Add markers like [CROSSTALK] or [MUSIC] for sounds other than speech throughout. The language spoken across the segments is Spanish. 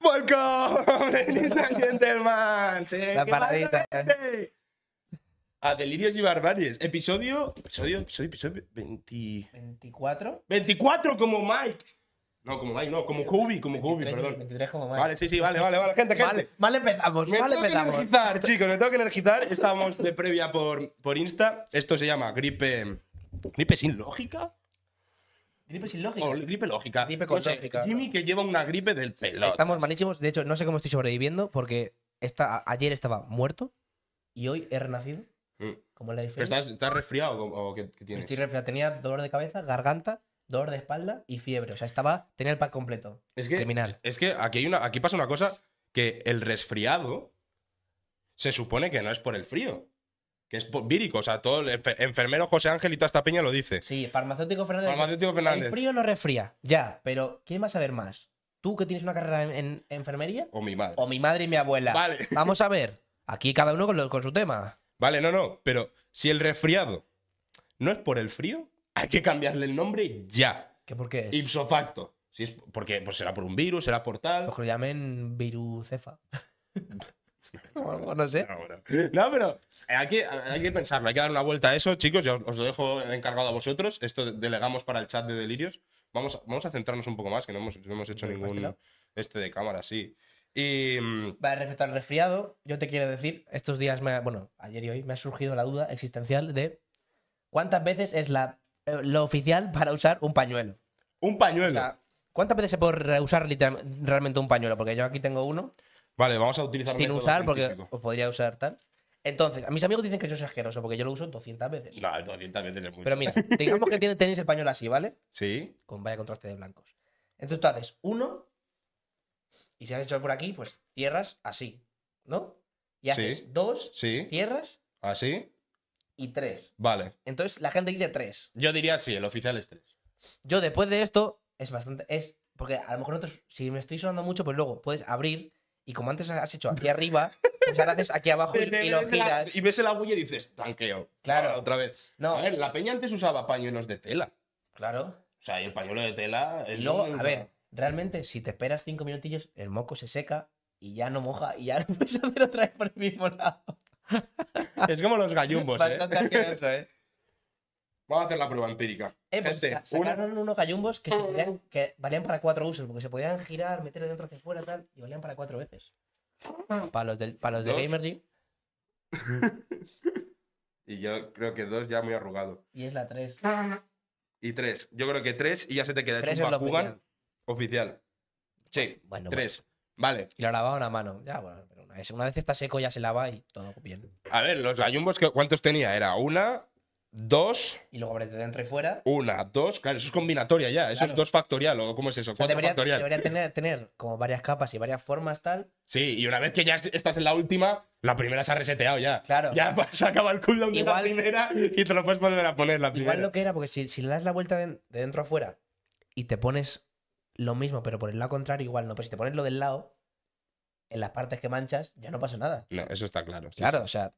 ¡Welcome, ladies [LAUGHS] and Gentleman! Sí, La paradita. A ah, Delirios y barbaries. Episodio. Episodio, episodio, episodio 24. 24 como Mike. No, como Mike, no, como Kubi, como Kubi, perdón. 23 como Mike. Vale, sí, sí, vale, vale, vale, gente, gente. Vale, vale empezamos, me vale tengo que energizar, chicos, me tengo que energizar. Estamos de previa por, por Insta. Esto se llama gripe. ¿Gripe sin lógica? Gripe sin lógica. gripe lógica. Gripe Jimmy que lleva una gripe del pelo. Estamos malísimos. De hecho, no sé cómo estoy sobreviviendo porque ayer estaba muerto y hoy he renacido. Mm. Como la diferencia. estás, resfriado o qué, tienes? Estoy resfriado. Tenía dolor de cabeza, garganta, dolor de espalda y fiebre. O sea, estaba, tenía el pack completo. Es que, criminal. Es que aquí, hay una, aquí pasa una cosa que el resfriado se supone que no es por el frío que es vírico, o sea, todo el enfermero José Ángel y toda esta peña lo dice. Sí, farmacéutico Fernández. El frío no resfría, ya, pero ¿quién va a saber más? ¿Tú que tienes una carrera en, enfermería? O mi madre. O mi madre y mi abuela. Vale. [LAUGHS] Vamos a ver, aquí cada uno con, su tema. Vale, no, no, pero si el resfriado no es por el frío, hay que cambiarle el nombre ya. ¿Qué por qué es? Ipso facto. Si es porque pues será por un virus, será por tal. Pues que lo llamen cefa [LAUGHS] Bueno, [LAUGHS] no sé. [LAUGHS] No, pero hay que, hay que pensarlo, hay que dar una vuelta a eso, chicos. ya os, lo dejo encargado a vosotros. Esto delegamos para el chat de delirios. Vamos, vamos a centrarnos un poco más, que no hemos, hemos hecho ningún este de cámara, sí. Y... Mm, respecto al resfriado, yo te quiero decir, estos días, me, bueno, ayer y hoy, me ha surgido la duda existencial de cuántas veces es la, eh, lo oficial para usar un pañuelo. ¿Un pañuelo? ¿Cuántas veces se puede usar realmente un pañuelo? Porque yo aquí tengo uno. Vale, vamos a utilizar Sin usar, porque os podría usar tal. Entonces, a mis amigos dicen que yo soy asqueroso porque yo lo uso 200 veces. No, 200 veces es mucho. Pero mira, digamos que tenéis el pañuelo así, ¿vale? Sí. Con vaya contraste de blancos. Entonces tú haces uno y si has hecho por aquí, pues cierras así, ¿no? Y haces dos, cierras. Así. Y tres. Vale. Entonces la gente dice tres. Yo diría sí, el oficial es tres. Yo después de esto es bastante... es Porque a lo mejor si me estoy sonando mucho, pues luego puedes abrir y como antes has hecho aquí arriba, pues ahora haces aquí abajo y, [LAUGHS] lo giras. Y ves el agullo y dices, tanqueo. Claro. Otra vez. No. A ver, la peña antes usaba pañuelos de tela. Claro. O sea, y el pañuelo de tela. y luego, a ver, realmente, si te esperas cinco minutillos, el moco se seca y ya no moja y ya lo [LAUGHS] puedes hacer otra vez por el mismo lado. es como los gallumbos, Bastante ¿eh? ¿eh? Vamos a hacer la prueba empírica. Eh, pues Gente, sacaron unos gallumbos que, se valían para cuatro usos, porque se podían girar, meter dentro hacia afuera, tal, y valían para cuatro veces. Para los, del, para los de Gamergy. [LAUGHS] y yo creo que dos ya muy arrugado. Y es la tres. Y tres. Yo creo que tres y ya se te queda tres Es oficial. Sí, bueno, tres. Vale. Y lo lavaba una mano. Ya, bueno, una vez, una vez está seco ya se lava y todo bien. A ver, los gallumbos, ¿cuántos tenía? Era una, Dos… Y luego de dentro y fuera. Una, dos. Claro, eso es combinatoria ya. Eso es dos factorial o cómo es eso. O debería, tener, tener, como varias capas y varias formas tal. Sí, y una vez que ya estás en la última, la primera se ha reseteado ya. Claro. Ya se acaba el cooldown de la primera y te lo puedes poner a poner la primera. Igual lo que era, porque si, le das la vuelta de, dentro a fuera y te pones lo mismo, pero por el lado contrario, igual no. Pero si te pones lo del lado, en las partes que manchas, ya no pasa nada. No, eso está claro. claro, o sea,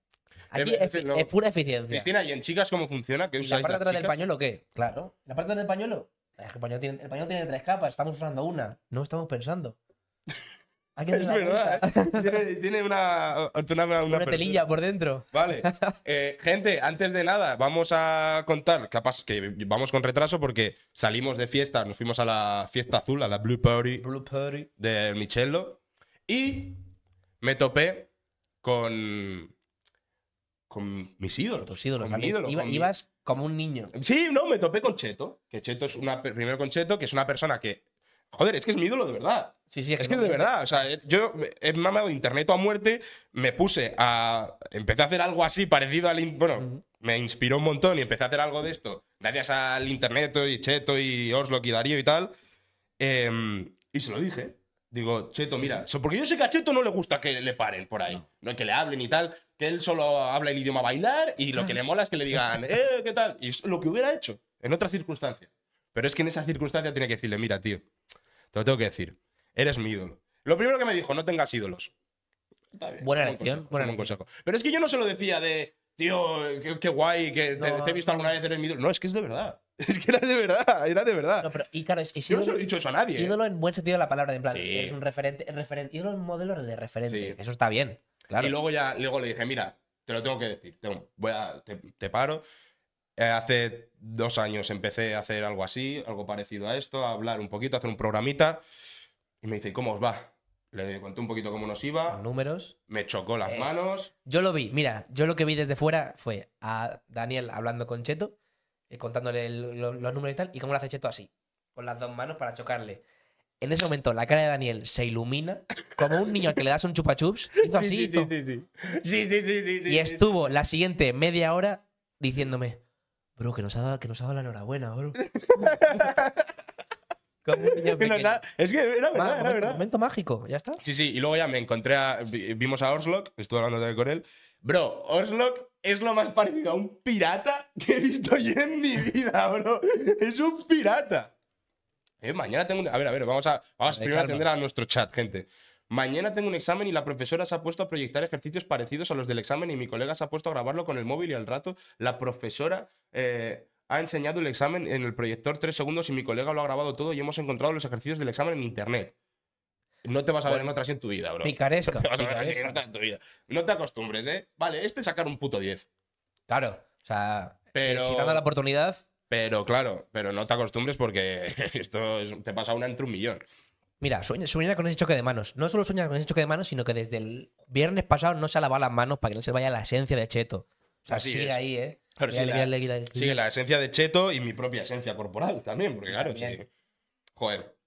Aquí es, pura eficiencia. Cristina, ¿y en chicas cómo funciona? la parte del pañuelo qué? Claro. ¿La parte del pañuelo? El pañuelo, tiene, tres capas, estamos usando una. No estamos pensando. [LAUGHS] es verdad. ¿eh? tiene, una, una, telilla por dentro. Vale. [LAUGHS] Eh, gente, antes de nada, vamos a contar. capas que vamos con retraso porque salimos de fiesta, nos fuimos a la fiesta azul, a la Blue Party, Blue Party. de Michello. Y me topé con con mis ídolos. Tus ídolos. mi ídolo, ibas como un niño. Sí, no, me topé con Cheto. Que Cheto es una. Primero con Cheto, que es una persona que. Joder, es que es mi ídolo de verdad. Sí, sí, es, es que, de verdad, o sea, yo he mamado de internet a muerte, me puse a. Empecé a hacer algo así parecido al. Bueno, me inspiró un montón y empecé a hacer algo de esto, gracias al internet y Cheto y Oslo y Darío y tal. Em, y se lo dije. Digo, Cheto, mira, porque yo sé que a Cheto no le gusta que le paren por ahí, no, que le hablen y tal, que él solo habla el idioma bailar y lo que le ah. mola es que le digan, [LAUGHS] eh, ¿qué tal? Y es lo que hubiera hecho en otra circunstancia. Pero es que en esa circunstancia tiene que decirle, mira, tío, te lo tengo que decir, eres mi ídolo. Lo primero que me dijo, no tengas ídolos. buena lección, buen consejo. Pero es que yo no se lo decía de, tío, qué, guay, que te, te, he visto alguna vez, eres mi ídolo. No, es que es de verdad. [LAUGHS] Es que era de verdad, era de verdad. No, pero y claro, es que Yo no se lo he dicho eso a nadie. Ídolo en buen sentido de la palabra, en plan, eres un referente, referente, ídolo en modelo de referente. Eso está bien, claro. Y luego ya luego le dije, mira, te lo tengo que decir, voy te, paro. Eh, hace dos años empecé a hacer algo así, algo parecido a esto, a hablar un poquito, a hacer un programita. Y me dice, ¿cómo os va? Le conté un poquito cómo nos iba. iba, números. me chocó las eh, manos. Yo lo vi, mira, yo lo que vi desde fuera fue a Daniel hablando con Cheto eh, contándole los números y tal, y cómo lo hace Cheto así, con las dos manos para chocarle. En ese momento, la cara de Daniel se ilumina como un niño al que le das un chupachups. [LAUGHS] Hizo así. Sí, Sí, sí, sí, sí. sí, sí, y estuvo la siguiente media hora diciéndome, bro, que nos ha dado, que nos la enhorabuena, bro. [LAUGHS] es que era verdad, momento, Momento mágico, ya está. Sí, sí, y luego ya me encontré a. Vimos a Orslock, estuve hablando también con él. Bro, Orslock es lo más parecido a un pirata que he visto yo en mi vida, bro. Es un pirata. Eh, mañana tengo un... A ver, a ver, vamos a, atender a nuestro chat, gente. Mañana tengo un examen y la profesora se ha puesto a proyectar ejercicios parecidos a los del examen y mi colega se ha puesto a grabarlo con el móvil y al rato la profesora eh, ha enseñado el examen en el proyector tres segundos y mi colega lo ha grabado todo y hemos encontrado los ejercicios del examen en internet. No te vas a ver en otras en tu vida, bro. Picaresca. [LAUGHS] No te tu vida. No te acostumbres, ¿eh? Vale, este es sacar un puto 10. Claro. O sea, pero, si, te da la oportunidad. Pero claro, pero no te acostumbres porque [LAUGHS] esto te pasa una entre un millón. Mira, sueña, con ese choque de manos. No solo sueña con ese choque de manos, sino que desde el viernes pasado no se ha lavado las manos para que no se vaya la esencia de Cheto. O sea, sigue ahí, ¿eh? sigue, la, sigue la esencia de Cheto y mi propia esencia corporal también, porque claro, sí. Joder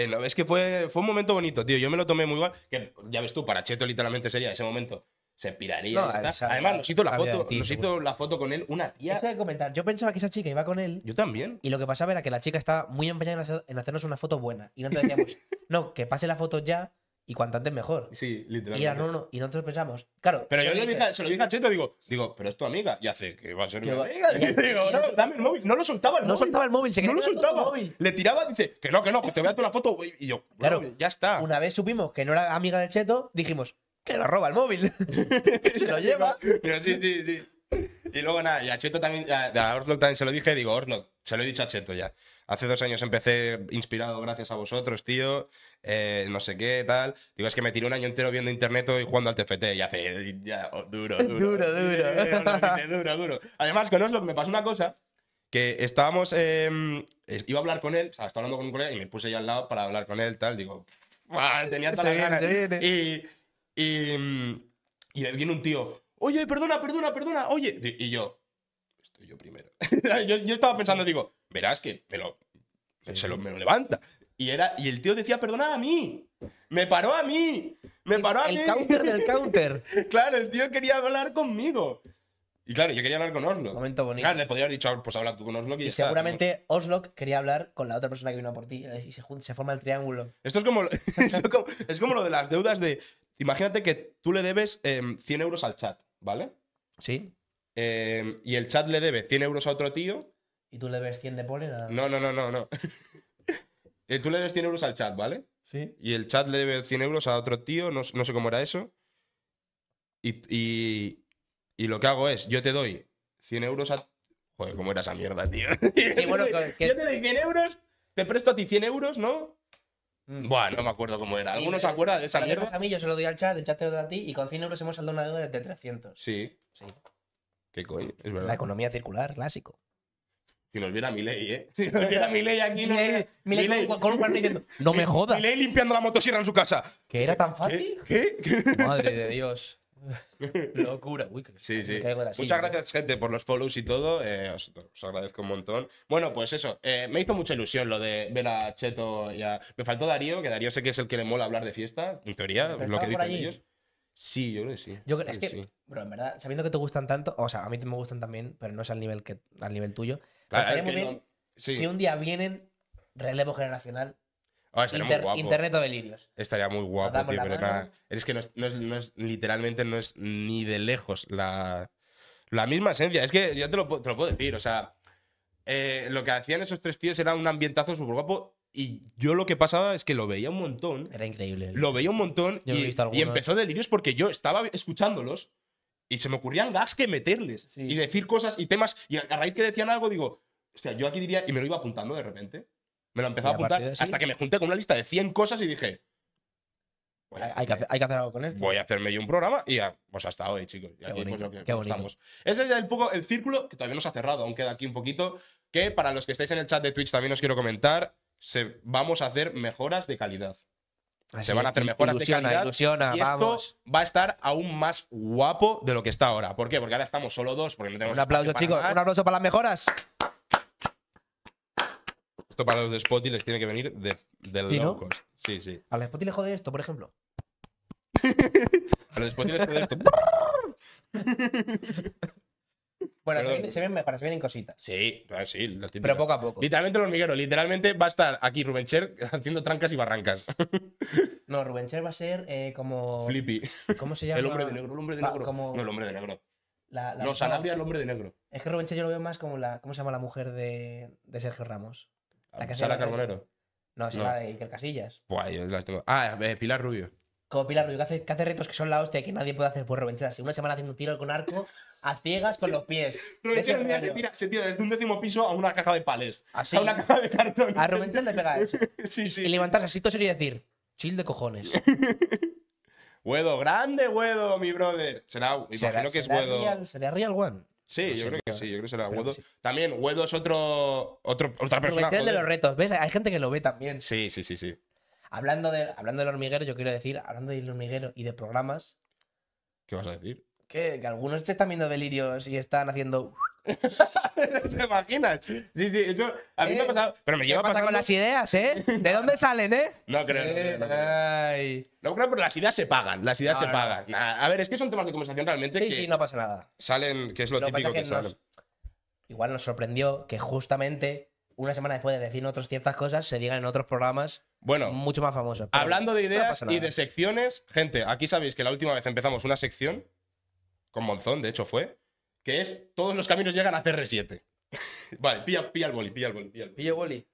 es que fue, fue un momento bonito, tío. Yo me lo tomé muy igual. Que ya ves tú, para Cheto literalmente sería ese momento. Se piraría. Además, nos hizo la foto. nos hizo la foto con él una tía. de comentar. Yo pensaba que esa chica iba con él. Yo también. Y lo que pasaba era que la chica estaba muy empeñada en hacernos una foto buena. Y no decíamos [LAUGHS] no, que pase la foto ya. Y cuanto antes mejor. Sí, literalmente. Y, no, no, y nosotros pensamos, claro. Pero yo le dije, se lo dije a Cheto, digo, digo, pero es tu amiga. Y hace que va a ser mi amiga. [LAUGHS] Y digo, no, dame el móvil. No lo soltaba el móvil. No soltaba el móvil, se No lo soltaba. Móvil. Le tiraba, dice, que no, que no, que te voy a hacer la foto. Y yo, claro, ya está. Una vez supimos que no era amiga del Cheto, dijimos, que lo roba el móvil. [LAUGHS] que se lo [LAUGHS] lleva. pero sí, sí, sí. Y luego nada, y a Cheto también, a, a también se lo dije, digo, Orlok, se lo he dicho a Cheto ya hace dos años empecé inspirado gracias a vosotros, tío, eh, no sé qué, tal. Digo, es que me tiré un año entero viendo internet y jugando al TFT y hace ya, oh, [LAUGHS] duro, duro. Duro, duro. duro, duro. Además, con Oslo me pasó una cosa que estábamos, em, iba a hablar con él, o sea, estaba hablando con un colega y me puse ya al lado para hablar con él, tal, digo, tenía tal ganas. Y, y, mm, y viene un tío, oye, perdona, perdona, perdona, oye, y yo, estoy yo primero. [LAUGHS] yo estaba pensando, digo, verás que me lo, se lo, me levanta. Y, era, y el tío decía, perdona a mí. Me paró a mí. Me paró a mí. El counter del counter. [LAUGHS] claro, el tío quería hablar conmigo. Y claro, yo quería hablar con Oslo. Momento bonito. Claro, le podría haber dicho, pues habla tú con Oslo. Y, seguramente Oslo quería hablar con la otra persona que vino por ti. Eh, y se, forma el triángulo. Esto es [LAUGHS] [LAUGHS] como, es como, lo de las deudas de... Imagínate que tú le debes 100 em, euros al chat, ¿vale? Sí. Em, y el chat le debe 100 euros a otro tío ¿Y tú le ves 100 de polen? A... No, no, no, no, [LAUGHS] eh, tú le debes 100 euros al chat, ¿vale? Sí. Y el chat le debe 100 euros a otro tío, no, sé cómo era eso. Y, lo que hago es, yo te doy 100 euros a... Joder, ¿cómo era esa mierda, tío? [LAUGHS] Sí, bueno, [LAUGHS] que... Yo te doy 100 euros, te presto a ti 100 euros, ¿no? Mm. Bueno, no me acuerdo cómo era. ¿Algunos se acuerda de esa mierda? a mí, yo se lo doy al chat, el chat te lo doy a ti y con 100 euros hemos saldado una deuda de 300. Sí. Sí. ¿Qué coño? Es verdad. La economía circular, clásico. Si nos viera mi ¿eh? Si nos viera mi aquí, no. Milei- con, un cuerno no me eh, jodas. Milei limpiando la motosierra en su casa. ¿Que era tan fácil? ¿Qué? Madre de [LAUGHS] Dios. [LAUGHS] Locura. Sí, sí. Muchas gracias, gente, por los follows y todo. Eh, os, agradezco un montón. Bueno, pues eso. Eh, me hizo mucha ilusión lo de ver a Cheto y a... Me faltó Darío, que Darío sé que es el que le mola hablar de fiesta, en teoría, lo que dicen ellos. Sí, yo creo que sí. Yo es que, bro, en verdad, sabiendo que te gustan tanto, o sea, a mí me gustan también, pero no es al nivel que al nivel tuyo si un día vienen relevo generacional. Ah, internet o delirios. Estaría muy guapo, tío, pero Es que no es, literalmente no es ni de lejos la, la misma esencia. Es que yo te lo, puedo decir, o sea, eh, lo que hacían esos tres tíos era un ambientazo súper guapo y yo lo que pasaba es que lo veía un montón. Era increíble. Lo veía un montón. Y, y, empezó delirios porque yo estaba escuchándolos y se me ocurrían gas que meterles. Y decir cosas y temas. Y a raíz que decían algo, digo, hostia, yo aquí diría. Y me lo iba apuntando de repente. Me lo empezaba a apuntar hasta que me junté con una lista de 100 cosas y dije. hay, que hacer, algo con esto. Voy a hacerme yo un programa y ya, pues hasta hoy, chicos. Y pues, estamos. Ese es el, poco, el círculo que todavía no se ha cerrado, aún queda aquí un poquito. Que para los que estáis en el chat de Twitch también os quiero comentar. Se, vamos a hacer mejoras de calidad se van a hacer mejoras Ilusiona, vamos. va a estar aún más guapo de lo que está ahora. ¿Por qué? Porque ahora estamos solo dos, porque tenemos Un aplauso, chicos. Un aplauso para las mejoras. Esto para los de Spotify les tiene que venir de, del low cost. Sí, sí. A los de Spotify les jode esto, por ejemplo. a los de Spotty les jode esto. [LAUGHS] Bueno, se se ven se vienen cositas. Sí, sí, lo Pero poco a poco. Literalmente el hormiguero, literalmente va a estar aquí Rubenscher [LAUGHS] haciendo trancas y barrancas. No, Rubenscher va a ser eh, como. Flippy. ¿Cómo se llama? El hombre de negro, el hombre de negro. No, el hombre de negro. La, la no, Sanabria, el hombre de negro. Es que Cher yo lo veo más como la. ¿Cómo se llama la mujer de, de Sergio Ramos? La que ah, Sara Carbonero. No, es la de Iker Casillas. Buah, Ah, eh, Pilar Rubio como Pilar Rubio, que hace, retos que son la hostia y que nadie puede hacer por revenchar si Una semana haciendo tiro con arco, a ciegas con los pies. el día que tira, se tira desde un décimo piso a una caja de pales. Ah, a una caja de cartón. A Rubén le pega eso. Eh. [LAUGHS] sí, sí. Y levantarse así todo sería decir, chill de cojones. Huedo, [LAUGHS] grande Huedo, mi brother. Será, imagino que es Huedo. Real, Real One. Sí, yo creo que sí, yo creo que será También Wedo es otro, otro otra persona. el de los retos, ¿ves? Hay gente que lo ve también. Sí, sí, sí, sí. Hablando, de, hablando del hormiguero, yo quiero decir, hablando del hormiguero y de programas. ¿Qué vas a decir? Que, algunos te están viendo delirios y están haciendo. [LAUGHS] ¿Te imaginas? Sí, sí, eso a mí me ha eh, pasado. Pero me lleva ¿qué pasa con las ideas, ¿eh? ¿De dónde salen, eh? [LAUGHS] No creo. no, creo, pero las ideas se pagan. Las ideas se pagan. a ver, es que son temas de conversación realmente. Sí, que sí, no pasa nada. Salen, que es lo, típico que, salen. Igual nos sorprendió que justamente una semana después de decir otras ciertas cosas, se digan en otros programas bueno, mucho más famoso. hablando de ideas y de secciones, gente, aquí sabéis que la última vez empezamos una sección con Monzón, de hecho fue, que es todos los caminos llegan a CR7. [LAUGHS] vale, pilla, el boli, pilla el boli, pilla el boli.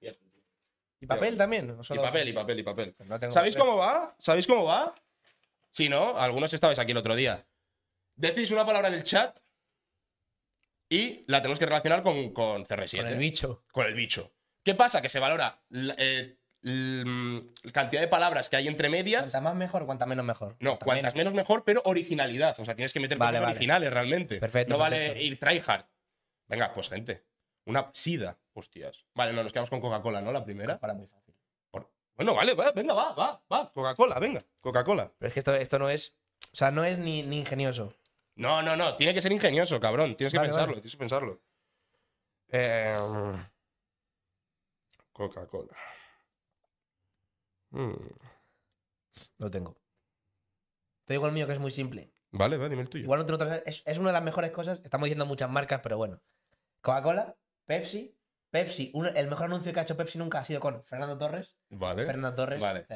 Y papel también. Y papel, y papel, y papel. Pues ¿Sabéis cómo va? ¿Sabéis cómo va? Si no, algunos estabais aquí el otro día. Decís una palabra en el chat y la tenemos que relacionar con, CR7. Con el ¿eh? bicho. Con el bicho. ¿Qué pasa? Que se valora eh, Mm, cantidad de palabras que hay entre medias. Cuanta más mejor, o cuanta menos mejor. No, cuantas menos. mejor, pero originalidad. O sea, tienes que meter cosas originales realmente. Perfecto. No vale ir tryhard. Venga, pues gente. Una sida. Hostias. Vale, no, nos quedamos con Coca-Cola, ¿no? La primera. Para muy fácil. Bueno, vale, venga, va, va, va. Coca-Cola, venga. Coca-Cola. Pero es que esto, esto no es. O sea, no es ni, ingenioso. No, no, no. Tiene que ser ingenioso, cabrón. Tienes que pensarlo, tienes que pensarlo. Em, Coca-Cola. Mm. Lo tengo. Te digo el mío que es muy simple. Vale, va, dime el tuyo. Igual no te Es, es una de las mejores cosas. Estamos diciendo muchas marcas, pero bueno. Coca-Cola, Pepsi, Pepsi. el mejor anuncio que ha hecho Pepsi nunca ha sido con Fernando Torres. Vale. Fernando Torres, vale.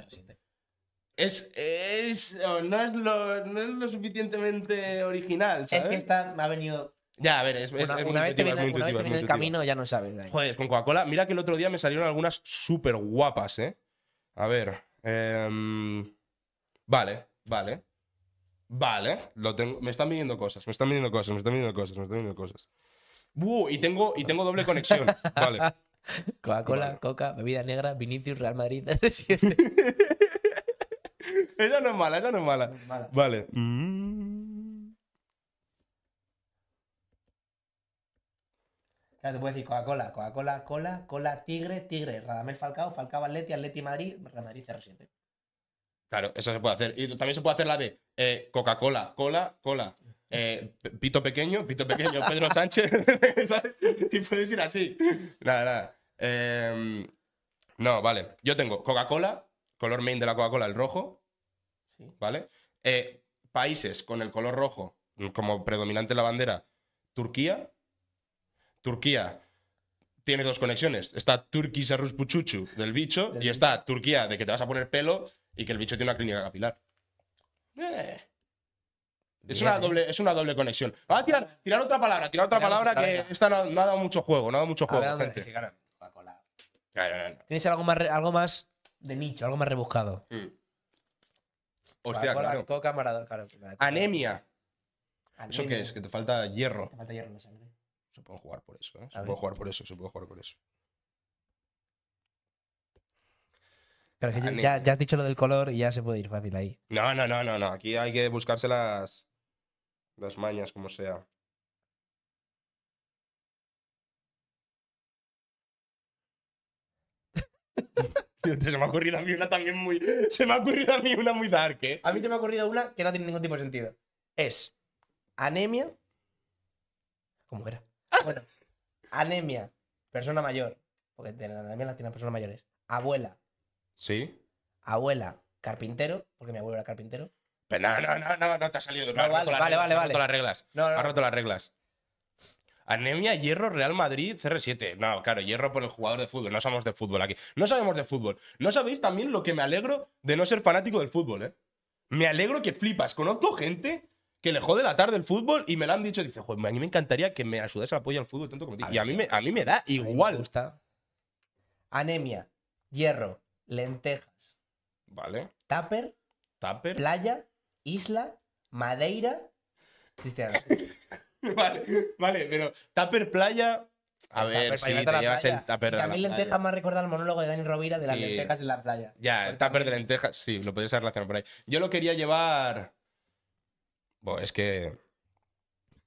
Es, es, no, es lo, no es lo suficientemente original, ¿sabes? Es que esta me ha venido ya, a ver, es, una, es una vez que viene, el camino ya no sabes. Joder, con Coca-Cola, mira que el otro día me salieron algunas súper guapas, ¿eh? A ver. Em, vale, vale. Vale, lo tengo. Me están viniendo cosas, me están viniendo cosas, me están viniendo cosas, me están viniendo cosas. Uh, y tengo, y tengo doble conexión. Vale. [LAUGHS] Coca-Cola, Coca, bebida negra, Vinicius, Real Madrid, 3-7. [LAUGHS] [LAUGHS] esa no es mala, esa no es mala. Vale. Mm. Claro, te puedo decir Coca-Cola, Coca-Cola, cola, cola, tigre, tigre, Radamel Falcao, Falcao Atleti, Atleti Madrid, Madrid CR7. Claro, eso se puede hacer. Y también se puede hacer la de eh, Coca-Cola, cola, cola. Eh, pito pequeño, pito pequeño, [LAUGHS] Pedro Sánchez. [LAUGHS] Y puedes ir así. Nada, nada. Em, no, vale. Yo tengo Coca-Cola, color main de la Coca-Cola, el rojo. ¿Vale? Eh, países con el color rojo como predominante en la bandera, Turquía, Turquía tiene dos conexiones. Está Turkish Arrus Puchuchu del bicho y está Turquía de que te vas a poner pelo y que el bicho tiene una clínica capilar. Eh. Es, una ¿eh? doble, es una doble conexión. va ah, a tirar, tirar otra palabra, tirar otra palabra que esta no, ha dado mucho juego, no mucho Tienes algo más, algo más de nicho, algo más rebuscado. Mm. Hostia, claro. Anemia. ¿Eso qué es? Que te falta hierro. Te falta hierro en la sangre se puede jugar por eso, ¿eh? Se puede jugar por eso, se puede jugar por eso. Pero ya, ya, has dicho lo del color y ya se puede ir fácil ahí. No, no, no, no, no. Aquí hay que buscarse las, las mañas, como sea. [LAUGHS] se me ha ocurrido a mí una también muy. Se me ha ocurrido a mí una muy dark, ¿eh? A mí se me ha ocurrido una que no tiene ningún tipo de sentido. Es anemia. ¿Cómo era? Bueno, anemia, persona mayor, porque de la anemia la tienen personas mayores. Abuela. ¿Sí? Abuela, carpintero, porque mi abuelo era carpintero. no, no, no, no, no te ha salido. vale, vale, vale, has roto las reglas. roto las reglas. Anemia, Hierro, Real Madrid, CR7. No, claro, Hierro por el jugador de fútbol. No sabemos de fútbol aquí. No sabemos de fútbol. No sabéis también lo que me alegro de no ser fanático del fútbol, ¿eh? Me alegro que flipas. Conozco gente que le jode la tarde el fútbol y me lo han dicho. Dice, joder, a mí me encantaría que me ayudase a apoyar al fútbol tanto como ti. Y a mí, me, a mí me da igual. gusta. Anemia, hierro, lentejas. Vale. Tupper. Playa, isla, Madeira, Cristiano. [LAUGHS] vale, vale, pero Tupper, playa. A ver, si te llevas el tupper. También lentejas me ha recordado el monólogo de Dani Rovira de las lentejas en la playa. Ya, el tupper de lentejas, sí, lo podías relacionado por ahí. Yo lo quería llevar bueno, es que.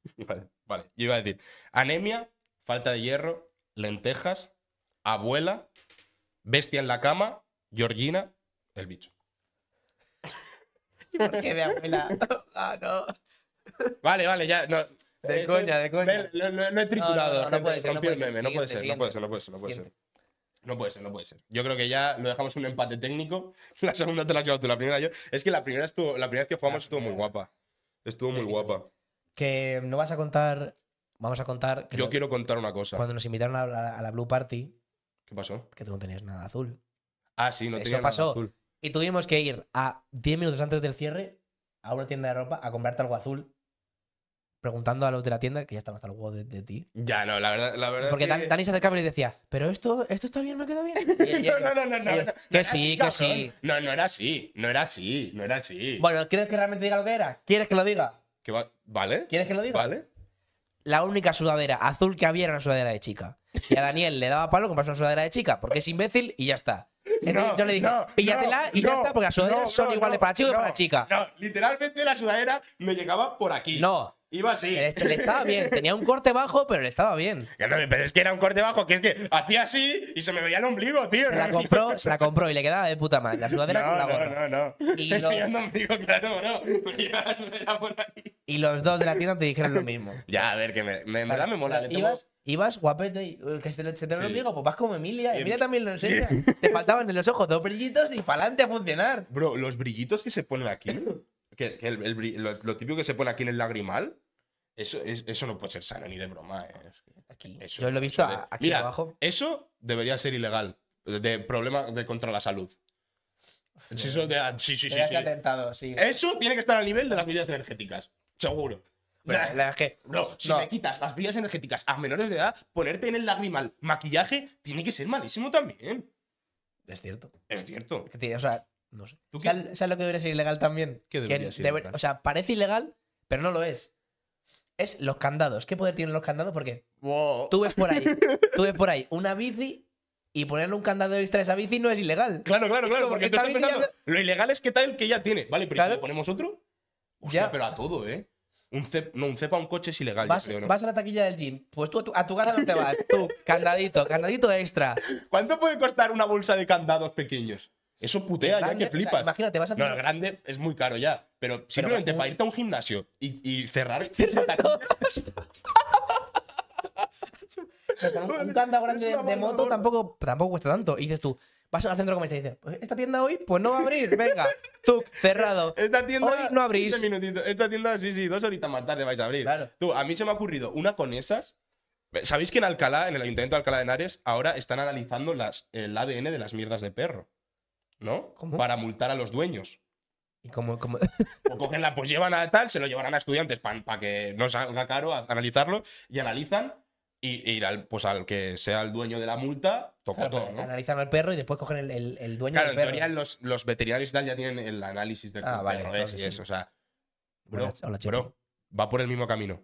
[LAUGHS] Vale, vale. Yo iba a decir: anemia, falta de hierro, lentejas, abuela, bestia en la cama, Georgina, el bicho. ¿Por qué de abuela? [LAUGHS] ah, no. Vale, vale, ya. No. De eh, coña, de coña. no he triturado. No, puede ser, no puede ser. No puede ser, no puede ser, no puede ser, no puede ser. No puede ser, Yo creo que ya lo dejamos un empate técnico. [LAUGHS] La segunda te la has llevado tú, la primera yo. Es que la primera, estuvo, la primera vez que jugamos estuvo muy guapa. Estuvo muy guapa. Que no vas a contar. Vamos a contar. Yo quiero contar una cosa. Cuando nos invitaron a la, Blue Party. ¿Qué pasó? Que tú no tenías nada azul. Ah, sí, no Eso pasó. nada azul. Y tuvimos que ir a 10 minutos antes del cierre a una tienda de ropa a comprarte algo azul preguntando a los de la tienda, que ya están hasta el huevo de, ti. Ya, no, la verdad, la verdad. Porque es Dani se acercaba y decía, pero esto, esto está bien, me queda bien. [LAUGHS] no, no, no, no, Que sí, que sí. No, no era así, no era así, no era así. Bueno, ¿quieres que realmente diga lo que era? ¿Quieres que lo diga? Que ¿Vale? ¿Quieres que lo diga? Vale. La única sudadera azul que había era una sudadera de chica. Y a Daniel le daba palo comprarse una sudadera de chica, porque es imbécil y ya está. Entonces yo le dije, no, píllatela y ya está, porque las sudaderas son iguales para chico y para chica. No, literalmente la sudadera me llegaba por aquí. No, Iba así. Este le estaba bien, tenía un corte bajo, pero le estaba bien. pero es que era un corte bajo, que es que hacía así y se me veía el ombligo, tío. Se la compró, la compró y le quedaba de puta madre. La sudadera no, con la gorra. No, no, no. Y los... ombligo, claro, por Y los dos de la tienda te dijeron lo mismo. ya, a ver, que me, me, en me mola. ibas, ibas guapete y que se te ve el ombligo, pues vas como Emilia. Emilia también lo enseña. Te faltaban en los ojos dos brillitos y pa'lante a funcionar. Bro, los brillitos que se ponen aquí, que, el, lo típico que se pone aquí en el lagrimal, eso, no puede ser sano ni de broma. Eh. Aquí, eso, Yo lo he visto aquí abajo. Eso debería ser ilegal. De problema de contra la salud. eso ah, sí, sí, sí, sí. Eso tiene que estar al nivel de las vidas energéticas. Seguro. no, si le quitas las vías energéticas a menores de edad, ponerte en el lagrimal maquillaje tiene que ser malísimo también. Es cierto. Es cierto. O sea, no sé. ¿Sabes, lo que debería ser ilegal también? ¿Qué debería ser O sea, parece ilegal, pero no lo es es los candados. ¿Qué poder tienen los candados? Porque tú ves por ahí, tú ves por ahí [LAUGHS] una bici y ponerle un candado extra a esa bici no es ilegal. Claro, claro, claro, porque, lo ilegal es que tal que ya tiene. Vale, pero si le ponemos otro, ya. pero a todo, ¿eh? Un no, un cepa a un coche es ilegal. Vas, a la taquilla del gym. Pues tú a tu, a tu casa no te vas. Tú, candadito, candadito extra. ¿Cuánto puede costar una bolsa de candados pequeños? Eso putea ya que flipas. imagínate, vas a hacer... No, grande es muy caro ya. Pero simplemente para irte a un gimnasio y, y cerrar, [LAUGHS] cerrar [LAUGHS] un candado grande de, moto tampoco, tampoco cuesta tanto. Y dices tú, vas al centro comercial y dices, pues esta tienda hoy, pues no va a abrir, venga, [LAUGHS] tú, cerrado. Esta tienda hoy no abrís. Esta tienda, sí, sí, dos horitas más tarde vais a abrir. Claro. Tú, a mí se me ha ocurrido una con esas. ¿Sabéis que en Alcalá, en el Ayuntamiento de Alcalá de Henares, ahora están analizando las, el ADN de las mierdas de perro? ¿no? Para multar a los dueños. ¿Y como [LAUGHS] cogen la, pues llevan a tal, se lo llevarán a estudiantes para que no salga caro analizarlo y analizan y, ir al, pues al que sea el dueño de la multa, toca todo. Analizan al perro y después cogen el, dueño del perro. en teoría los, veterinarios ya tienen el análisis del ah, vale, ¿eh? eso, o sea, bro, va por el mismo camino.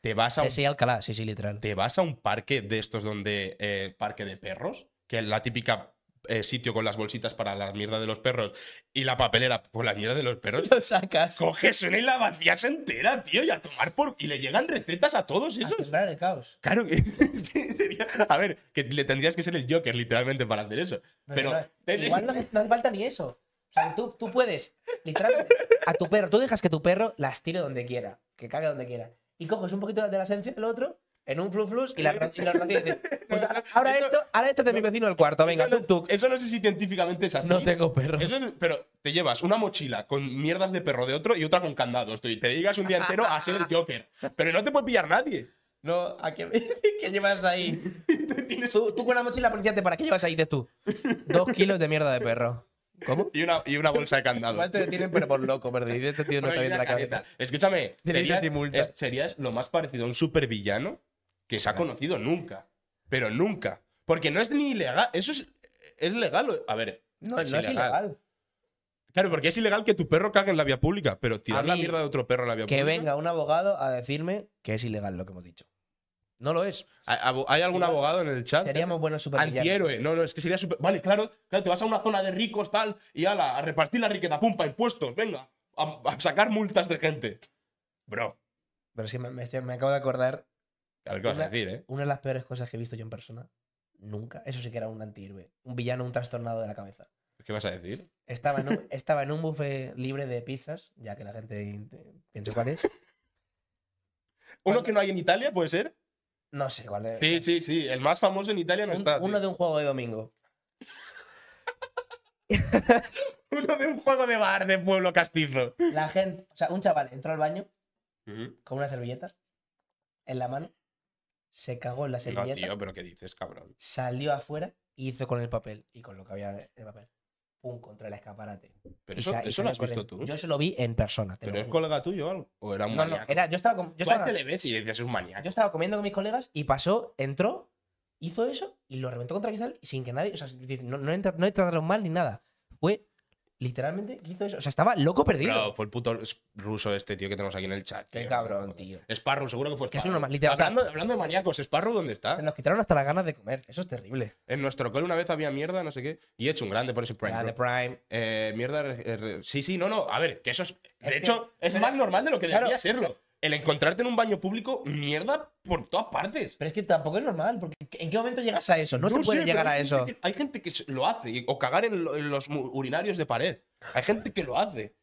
Te vas a sí, Alcalá, sí, sí, literal. Te vas a un parque de estos donde. Eh, parque de perros, que es la típica eh, sitio con las bolsitas para la mierda de los perros y la papelera por pues la mierda de los perros. Lo sacas. Coges una y la vacías entera, tío, y a tomar por. Y le llegan recetas a todos esos. Claro, el caos. Claro, que, [LAUGHS] sería. A ver, que le tendrías que ser el Joker, literalmente, para hacer eso. Pero. igual no, hace falta ni eso. O sea, tú, tú, puedes, literalmente, a tu perro, tú dejas que tu perro las tire donde quiera, que cague donde quiera. Y coges un poquito de la esencia del otro en un flu y y la dice, [LAUGHS] pues ahora, esto, ahora esto es de mi vecino del cuarto, venga, tuk tuk. Eso no sé si científicamente es así. No tengo perro. pero te llevas una mochila con mierdas de perro de otro y otra con candados. y te digas un día entero a ser el Joker. Pero no te puede pillar nadie. No, ¿a qué, [LAUGHS] qué llevas ahí? tú, con una mochila policía te para, ¿qué llevas ahí? tú. Dos kilos de mierda de perro. ¿Cómo? Y una, bolsa de candado. Igual te detienen, pero por loco, verdad, Este tío no está la cabeza. Escúchame, serías, serías lo más parecido a un supervillano que se ha conocido nunca. Pero nunca. Porque no es ni ilegal. Eso es, es legal. A ver. No, es, no ilegal. es ilegal. Claro, porque es ilegal que tu perro cague en la vía pública, pero tirar la mierda de otro perro en la vía pública. Que venga un abogado a decirme que es ilegal lo que hemos dicho. No lo es. ¿Hay algún abogado en el chat? Seríamos buenos superhéroes. Antihéroe. No, no, es que sería super. Vale, claro, claro, te vas a una zona de ricos, tal, y ala, a repartir la riqueza, pumpa, impuestos, venga, a, sacar multas de gente. Bro. Pero sí, me, acabo de acordar a ver qué vas a decir, ¿eh? Una de las peores cosas que he visto yo en persona, nunca. Eso sí que era un antihéroe. Un villano, un trastornado de la cabeza. ¿Qué vas a decir? Estaba en un, estaba en un buffet libre de pizzas, ya que la gente piensa cuál es. [LAUGHS] ¿Uno que no hay en Italia, puede ser? No sé cuál es. Sí, sí, sí. El más famoso en Italia no está. Uno de un juego de domingo. [LAUGHS] uno de un juego de bar de pueblo castizo. La gente, o sea, un chaval entró al baño con unas servilletas en la mano se cagó en la servilleta. No, tío, pero ¿qué dices, cabrón? Salió afuera y hizo con el papel y con lo que había de papel. Pum, contra el escaparate. Pero eso, eso lo has visto tú. Yo se lo vi en persona. Te ¿Pero es colega tuyo o algo? ¿O era un no, No, era, yo estaba, yo, estaba... Este le es un yo estaba comiendo con mis colegas y pasó, entró, hizo eso y lo reventó contra el cristal sin que nadie. O sea, no, no, trataron no entraron mal ni nada. Fue Literalmente hizo eso. O sea, estaba loco perdido. Claro, fue el puto ruso este tío que tenemos aquí en el chat. Qué cabrón, tío. Sparrow, seguro que fue Sparrow. hablando, hablando, de maníacos, ¿Sparrow dónde está? Se nos quitaron hasta las ganas de comer. Eso es terrible. En nuestro cole una vez había mierda, no sé qué. Y he hecho un grande por ese Prime. Grande Prime. Eh, mierda. sí, sí, no, no. A ver, que eso es. De hecho, es más normal de lo que debería serlo el encontrarte en un baño público mierda por todas partes. Pero es que tampoco es normal, porque ¿en qué momento llegas a eso? No, se puede llegar a eso. hay gente que lo hace, o cagar en, los urinarios de pared. Hay gente que lo hace.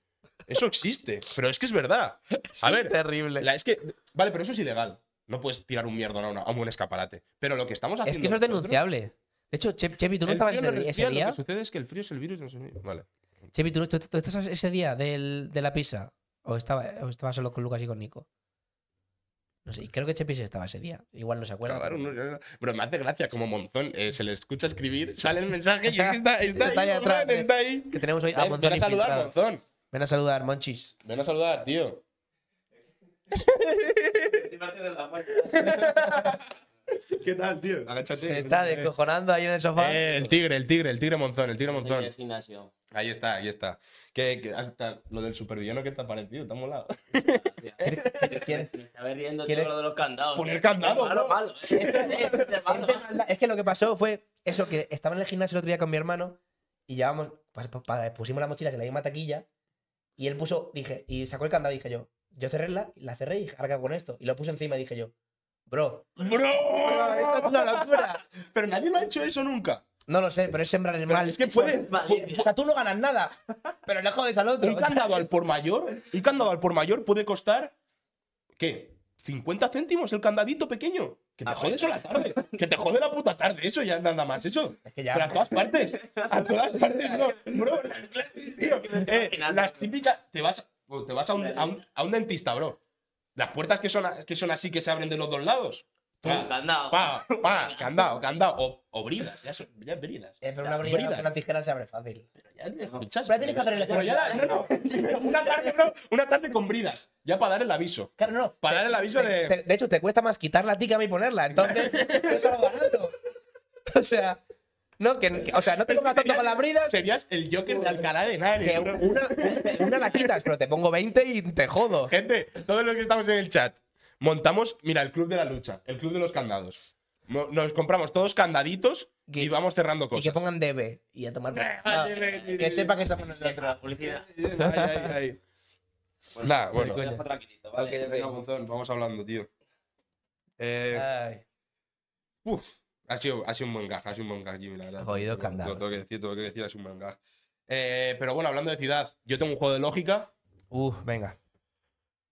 Eso existe, pero es que es verdad. A ver, es terrible. es que, vale, pero eso es ilegal. No puedes tirar un mierdo a un escaparate. Pero lo que estamos haciendo. Es que eso es denunciable. De hecho, Chepi, tú no estabas ese, día. Lo sucede es que el frío es el virus. vale. Chepi, tú, estás ese día de la pizza o estaba, estaba solo con Lucas y con Nico. No sé, y creo que Chepis estaba ese día. Igual no se acuerda. Pero me hace gracia como Monzón. Eh, se le escucha escribir, sale el mensaje y está, eh, ahí, Que tenemos hoy a Monzón. ven a saludar, Monzón. Ven a saludar, Monchis. Ven a saludar, tío. [LAUGHS] [LAUGHS] ¿Qué tal, tío? Agáchate. Se está descojonando ahí en el sofá. Eh, el tigre, el tigre, el tigre Monzón, el tigre Monzón. Ahí está, ahí está. ¿Qué, hasta ah, lo del supervillano, ¿qué te ha parecido? Está ha molado? ¿Quieres? estaba riendo todo lo de los candados. Poner candado, Es que lo que pasó fue eso, que estaba en el gimnasio el otro día con mi hermano y llevamos, pusimos las mochilas en la misma taquilla y él puso, dije, y sacó el candado, dije yo. Yo cerréla, la cerré y dije, arca con esto. Y lo puse encima y dije yo, Bro. ¡Bro! Esto es una locura. Pero nadie me ha hecho eso nunca. No lo sé, pero es sembrar el mal. Es que puede. O sea, tú no ganas nada, pero le jodes al otro. Un candado al por mayor, un candado al por mayor puede costar. ¿Qué? ¿50 céntimos el candadito pequeño? Que te ah, jodes a la tarde. Que te jode la puta tarde. Eso ya nada más. Eso. Pero a todas partes. A todas partes, bro. Bro, [LAUGHS] eh, las típicas. Te vas, te vas a, un, a un dentista, bro. Las puertas que son, que son así, que se abren de los dos lados. Pues pa, candado. Pa, pa, [LAUGHS] candado, candado. O, bridas, ya, ya es bridas. Eh, pero una brida, bridas. una tijera se abre fácil. Pero ya tienes Pero tienes que hacer el pero ya, no, no, una tarde, una tarde con bridas. Ya para dar el aviso. Claro, no. Para dar el aviso de. de hecho, te cuesta más quitar la tica y ponerla. Entonces, [LAUGHS] [LAUGHS] es lo barato. O sea. No, que, o sea, no te pongas tonto con la brida. Serías el Joker de Alcalá de Henares. una, la quitas, pero te pongo 20 y te jodo. Gente, todos los que estamos en el chat, montamos, mira, el club de la lucha, el club de los candados. Nos compramos todos candaditos y vamos cerrando cosas. Y que pongan DB y a tomar. Ah, ah, que sepa que somos nosotros. Publicidad. Ahí, publicidad. Nada, bueno. vamos hablando, tío. Eh, Ay. Uf. Ha sido, un buen gag, ha sido un buen gag, Jimmy, la verdad. Jodido candado. Tengo que decir, tengo que decir, ha sido un buen gag. Eh, pero bueno, hablando de ciudad, yo tengo un juego de lógica. Uh, venga.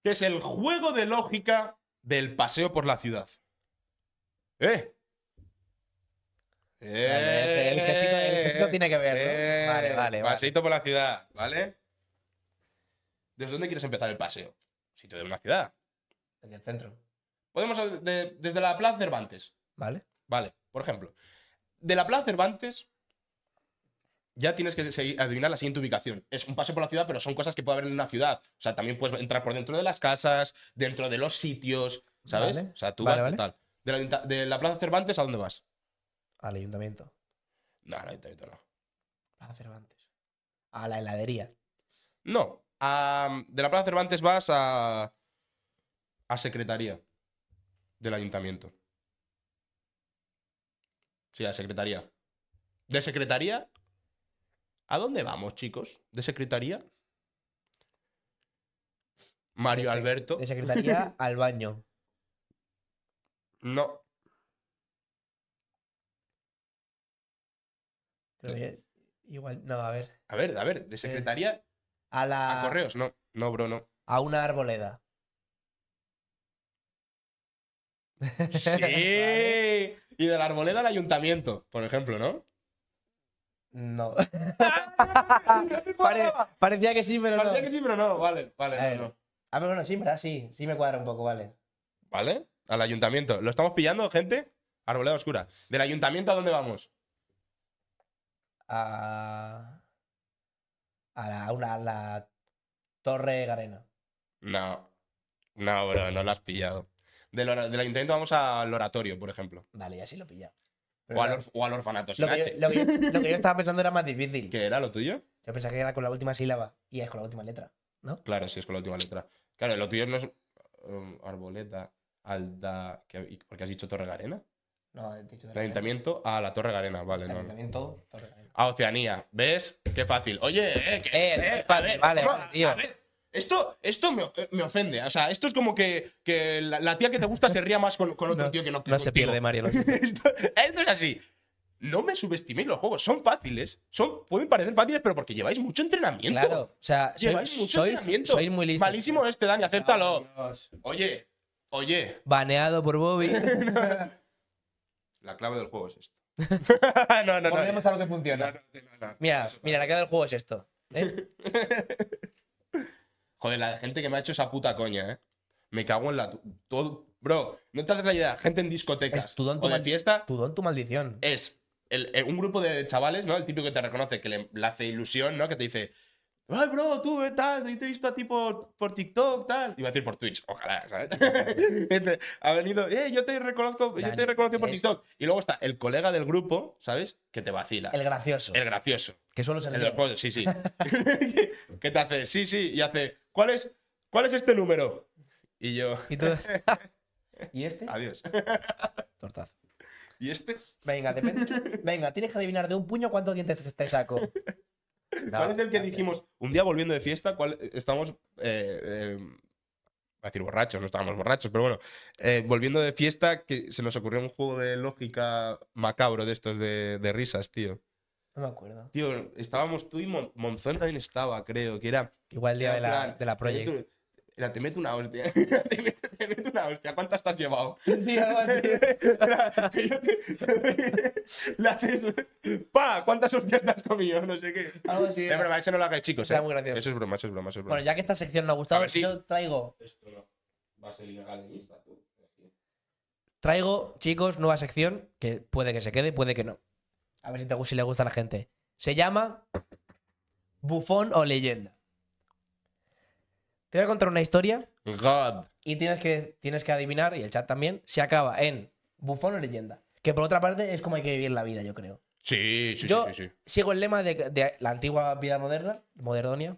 Que es el juego de lógica del paseo por la ciudad. ¡Eh! ¡Eh! el, gestito, tiene que ver, ¿no? ¡Eh! Vale, vale. Paseito por la ciudad, ¿vale? ¿Desde dónde quieres empezar el paseo? Sitio de una ciudad. Desde el centro. Podemos desde la Plaza Cervantes. Vale. Vale, por ejemplo, de la Plaza Cervantes ya tienes que adivinar la siguiente ubicación. Es un pase por la ciudad, pero son cosas que puede haber en una ciudad. O sea, también puedes entrar por dentro de las casas, dentro de los sitios, ¿sabes? O sea, tú vas total. De la, de la, Plaza Cervantes, ¿a dónde vas? Al ayuntamiento. No, al ayuntamiento no. Plaza Cervantes. A la heladería. No. A, de la Plaza Cervantes vas a. a secretaría del ayuntamiento. Sí, a secretaría. ¿De secretaría? ¿A dónde vamos, chicos? ¿De secretaría? Mario Alberto. De secretaría [LAUGHS] al baño. No. igual, no, a ver. A ver, a ver, de eh, secretaría a la. A correos, no, no, bro, no. A una arboleda. Sí. [LAUGHS] Y de la arboleda al ayuntamiento, por ejemplo, ¿no? No. [LAUGHS] parecía que sí, pero no. Parecía que sí, pero no. Vale, vale, ah, bueno, sí, Sí, sí me cuadra un poco, vale. ¿Vale? Al ayuntamiento. ¿Lo estamos pillando, gente? Arboleda oscura. ¿Del ayuntamiento a dónde vamos? A. la, una, la Torre Garena. No. No, bro, no lo has pillado. Del, ayuntamiento vamos al oratorio, por ejemplo. Vale, ya sí lo pilla o, al orfanato, sin lo que, Yo, [LAUGHS] lo, que yo, estaba pensando era más difícil. ¿Qué era lo tuyo? Yo pensaba que era con la última sílaba y es con la última letra, ¿no? Claro, sí, es con la última letra. Claro, lo tuyo no es um, arboleta, alda, ¿Por porque has dicho Torre Garena? No, he dicho Torre El ayuntamiento a ah, la Torre Garena, vale. El ayuntamiento, Torre Garena. A ah, Oceanía, ¿ves? Qué fácil. Oye, eh, qué, eh, eh vale, vale, tío. Esto, esto me, eh, me, ofende. O sea, esto es como que, que la, tía que te gusta se ría más con, otro tío que no No se pierde, Mario. [LAUGHS] esto, es así. No me subestiméis los juegos. Son fáciles. Son, pueden parecer fáciles, pero porque lleváis mucho entrenamiento. Claro. O sea, lleváis mucho entrenamiento. muy Malísimo este, Dani. Acéptalo. oye, oye. Baneado por Bobby. [LAUGHS] [LAUGHS] la clave del juego es esto. no, no, Volvemos a lo que funciona. mira, mira, la clave del juego es esto. ¿eh? Joder, la gente que me ha hecho esa puta coña, ¿eh? Me cago en la. Todo... Bro, no te haces la idea. Gente en discotecas. Es tu de fiesta. Tu don, tu maldición. Es eh, un grupo de chavales, ¿no? El típico que te reconoce, que le, hace ilusión, ¿no? Que te dice. Ay, bro, tú, eh, tal, te he visto a ti por, TikTok, tal. Iba a decir por Twitch, ojalá, ¿sabes? [LAUGHS] Este, ha venido, eh, yo te reconozco, yo te reconozco por TikTok. Y luego está el colega del grupo, ¿sabes? Que te vacila. El gracioso. El gracioso. Que solo se el los juegos, sí, sí. [LAUGHS] [LAUGHS] que te hace, sí, sí, y hace, ¿Cuál es, cuál es este número? Y yo. ¿Y, [LAUGHS] ¿Y este? Adiós. Tortazo. ¿Y este? Venga, tienes que adivinar de un puño cuántos dientes te este saco. ¿Cuál es el que dijimos? Un día volviendo de fiesta, estamos. Eh, eh, a decir borrachos, no estábamos borrachos, pero bueno. Eh, volviendo de fiesta, que se nos ocurrió un juego de lógica macabro de estos de risas, tío. No me acuerdo. Tío, estábamos tú y Monzón también estaba, creo, que era. Igual el día de, la, de la Project. Te te meto una hostia. [LAUGHS] te, meto, una hostia. ¿Cuántas te has llevado? Sí, algo así. [LAUGHS] Las ¡Pa! ¿Cuántas hostias te has comido? No sé qué. Es broma, eso no lo hagáis, chicos. Eh. muy gracioso. Eso es broma, eso es broma, Bueno, ya que esta sección no ha gustado, yo traigo. Esto no. Va a ser ilegal en Insta, tú. Traigo, chicos, nueva sección que puede que se quede, puede que no. A ver si, te, le gusta a la gente. Se llama Bufón o Leyenda. Te voy a contar una historia. God. Y tienes que, tienes que adivinar, y el chat también, se acaba en Bufón o Leyenda. Que por otra parte es como hay que vivir la vida, yo creo. Sí, sí, sí, Sigo el lema de, la antigua vida moderna, modernonia.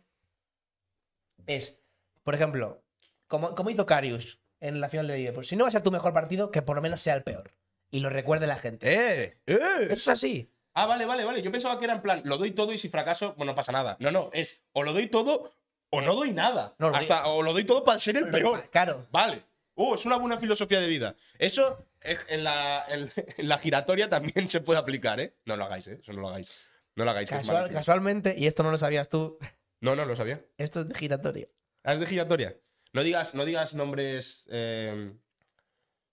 Es, por ejemplo, como, hizo Carius en la final de pues si no va a ser tu mejor partido, que por lo menos sea el peor. Y lo recuerde la gente. ¡Eh! ¡Eh! Eso es así. Ah, vale, vale, vale. Yo pensaba que era en plan, lo doy todo y si fracaso, bueno, no pasa nada. No, no, es o lo doy todo o no doy nada. Hasta, O lo doy todo para ser el peor. Claro. Vale. Uh, es una buena filosofía de vida. Eso en la, [LAUGHS] en, la giratoria también se puede aplicar, ¿eh? No lo hagáis, ¿eh? Eso no lo hagáis. No lo hagáis. casualmente, y esto no lo sabías tú. No, no lo sabía. Esto es de giratoria. Ah, es de giratoria. No digas, no digas nombres. Eh,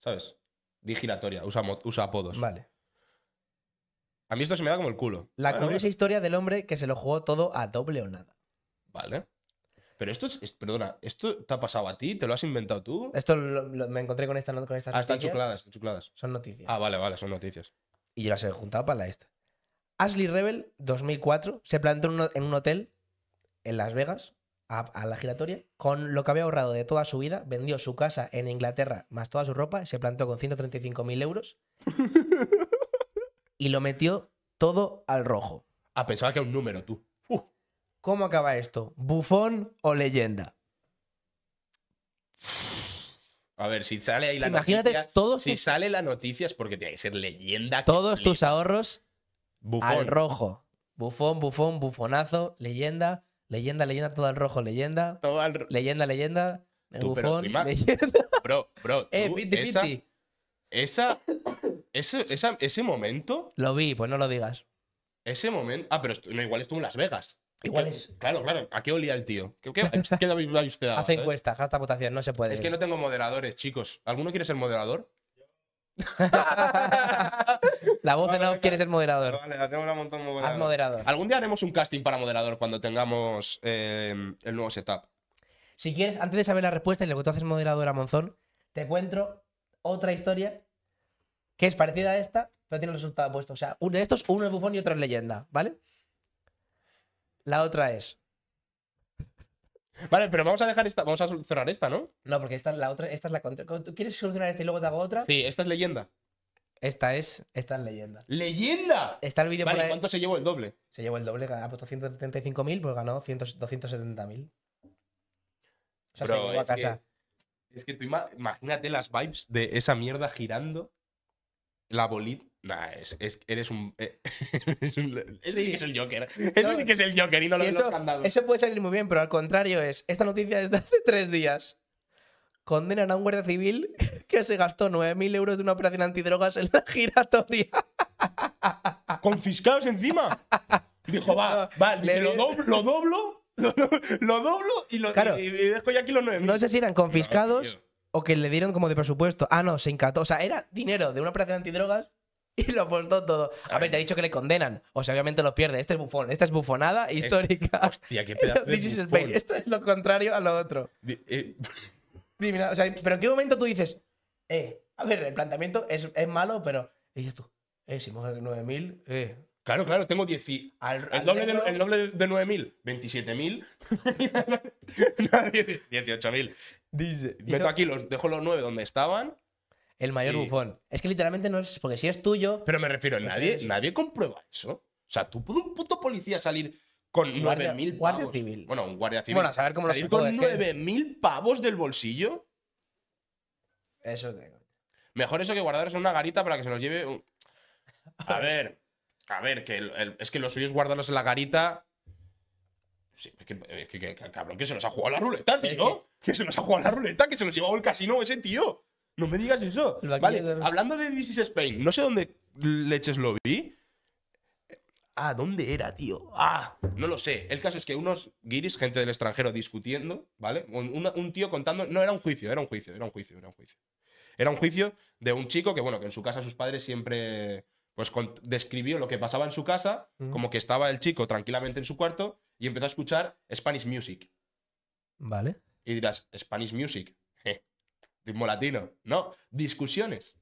¿Sabes? de giratoria, usa apodos. Vale. A mí esto se me da como el culo. La curiosa historia del hombre que se lo jugó todo a doble o nada. Vale. Pero esto es, perdona, ¿esto te ha pasado a ti? ¿Te lo has inventado tú? Esto me encontré con, esta, con estas ah, noticias. Ah, están chucladas, están chucladas. Son noticias. Ah, vale, vale, son noticias. Y yo las he juntado para la esta. Ashley Rebel, 2004, se plantó en un hotel en Las Vegas, a, la giratoria, con lo que había ahorrado de toda su vida, vendió su casa en Inglaterra más toda su ropa, se plantó con 135.000 euros [LAUGHS] y lo metió todo al rojo. Ah, pensaba que era un número, tú. ¿Cómo acaba esto? ¿Bufón o leyenda? A ver, si sale ahí la Imagínate noticia. si sale la noticia es porque tiene que ser leyenda. Todos tus ahorros bufón. al rojo. Bufón, bufón, bufonazo, leyenda, leyenda, leyenda, todo al rojo, leyenda. Leyenda, leyenda, bufón, leyenda. Bro, bro. [LAUGHS] eh, esa, esa ese, ese momento, Lo vi, pues no lo digas. ese momento. Ah, pero no, igual estuvo en Las Vegas. Igual es. Claro, claro. ¿A qué olía el tío? ¿Qué, qué, qué usted Hace encuesta, votación, no se puede. Es que no tengo moderadores, chicos. ¿Alguno quiere ser moderador? [LAUGHS] La voz de quiere ser moderador. Vale, la un montón moderador. Algún día haremos un casting para moderador cuando tengamos em, el nuevo setup. Si quieres, antes de saber la respuesta y lo que tú haces moderador a Monzón, te cuento otra historia que es parecida a esta, pero tiene el resultado puesto. O sea, uno de estos, uno es bufón y otro es leyenda, ¿vale? La otra es. Vale, pero vamos a dejar esta, vamos a cerrar esta, ¿no? No, porque esta es la otra, esta es la contra. ¿Tú quieres solucionar esta y luego te hago otra? Sí, esta es leyenda. Esta es, esta es leyenda. ¡Leyenda! Está el vídeo vale, ¿cuánto se llevó el doble? Se llevó el doble, ha puesto 175.000, pues ganó 270.000. O sea, se llevó a casa. es que tú imagínate las vibes de esa mierda girando la bolita. Nah, es, eres un. Eh, [LAUGHS] es un eso sí. que es el Joker. [LAUGHS] Ese sí que es el Joker y no lo, han dado. Eso puede salir muy bien, pero al contrario es. Esta noticia es de hace [LAUGHS] tres días. Condenan a un guardia civil que se gastó 9.000 euros de una operación antidrogas en la giratoria. ¿Confiscados encima? Dijo, va, va, lo doblo, lo doblo, lo doblo y lo. Y, dejo ya aquí los 9.000. No sé si eran confiscados o que le dieron como de presupuesto. Ah, no, se encantó. O sea, era dinero de una operación antidrogas [LAUGHS] y lo apostó todo. A, ver, te ha dicho que le condenan. O sea, obviamente lo pierde. Este es bufón. Esta es bufonada este- histórica. Hostia, qué pedazo [LAUGHS] Esto es lo contrario a lo otro. Eh. pero en qué momento tú dices, eh, a ver, el planteamiento es, malo, pero... Y dices tú, eh, si mojas 9.000, eh... Claro, claro, tengo 10. el, doble de, el doble de 9.000, 27.000. 18.000. Dice. Meto aquí, los, dejo los nueve donde estaban, El mayor bufón. Es que literalmente no es. Porque si es tuyo. pero me refiero, a nadie, nadie comprueba eso. O sea, tú pudo un puto policía salir con nueve 9.000 pavos. guardia civil. Bueno, un guardia civil. Bueno, a saber cómo lo salir con 9.000 pavos del bolsillo. Eso es de. Mejor eso que guardarlos en una garita para que se los lleve. un- [LAUGHS] A ver, a ver, que es que los suyos es guardarlos en la garita es, que, cabrón, que se nos ha jugado la ruleta, tío. Que... se nos ha jugado la ruleta, que se nos llevaba el casino ese tío. No me digas eso. hablando de This is Spain, no sé dónde leches lo vi. Ah, ¿dónde era, tío? Ah, no lo sé. El caso es que unos guiris, gente del extranjero, discutiendo, ¿vale? Un, tío contando. No, era un juicio, era un juicio, era un juicio, era un juicio. Era un juicio de un chico que, bueno, que en su casa sus padres siempre. Pues describió lo que pasaba en su casa, como que estaba el chico tranquilamente en su cuarto y empezó a escuchar Spanish Music. Vale. Y dirás, Spanish Music, ritmo latino. No, discusiones.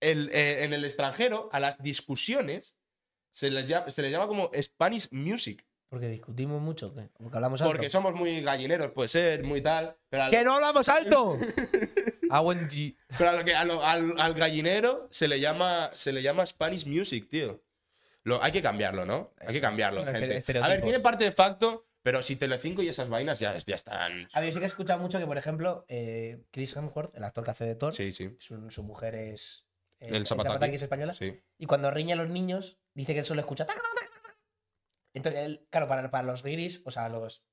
El, eh, en el extranjero, a las discusiones se les, llama, se les llama como Spanish Music. Porque discutimos mucho, Porque hablamos alto. Porque somos muy gallineros, puede ser, muy tal. Pero ¡Que no hablamos alto! [LAUGHS] Ah, pero al, al, gallinero se le, llama, se le llama Spanish Music, tío. Lo, hay que cambiarlo, ¿no? Hay que cambiarlo, gente. A ver, tiene parte de facto, pero si Telecinco y esas vainas ya, están... A ver, sí que he escuchado mucho que, por ejemplo, eh, Chris Hemsworth, el actor que hace de Thor, Su, mujer es... es el es española. Y cuando riña a los niños, dice que él solo escucha... Entonces, claro, para, para los gris, o sea, los,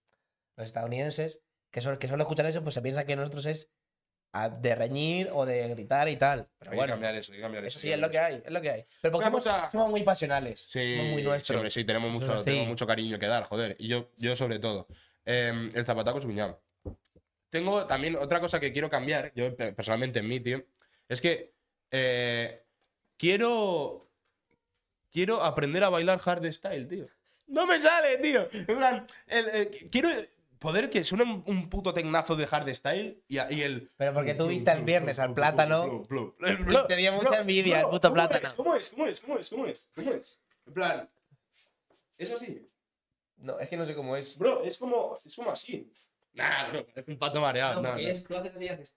los estadounidenses, que son que solo escuchan eso, pues se piensa que nosotros es de reñir o de gritar y tal. Pero hay bueno, cambiar eso, cambiar eso. sí, es lo que hay, es lo que hay. Pero porque somos, muy pasionales, sí, somos muy nuestros. sí, tenemos mucho, cariño que dar, joder. Y yo, yo sobre todo. Em, el zapataco es puñado. Tengo también otra cosa que quiero cambiar, yo personalmente en mí, tío, es que eh, quiero quiero aprender a bailar hardstyle, tío. No me sale, tío. En plan, eh, quiero poder que suene un puto tecnazo de hardstyle y, y el. Pero porque tú viste el viernes al plátano. te dio mucha envidia el puto plátano. ¿Cómo es? ¿Cómo es? ¿Cómo es? ¿Cómo es? ¿Cómo es? En plan. ¿Es así? No, es que no sé cómo es. Bro, es como, es como así. Nah, bro, es un pato mareado. No, es, tú haces así y haces.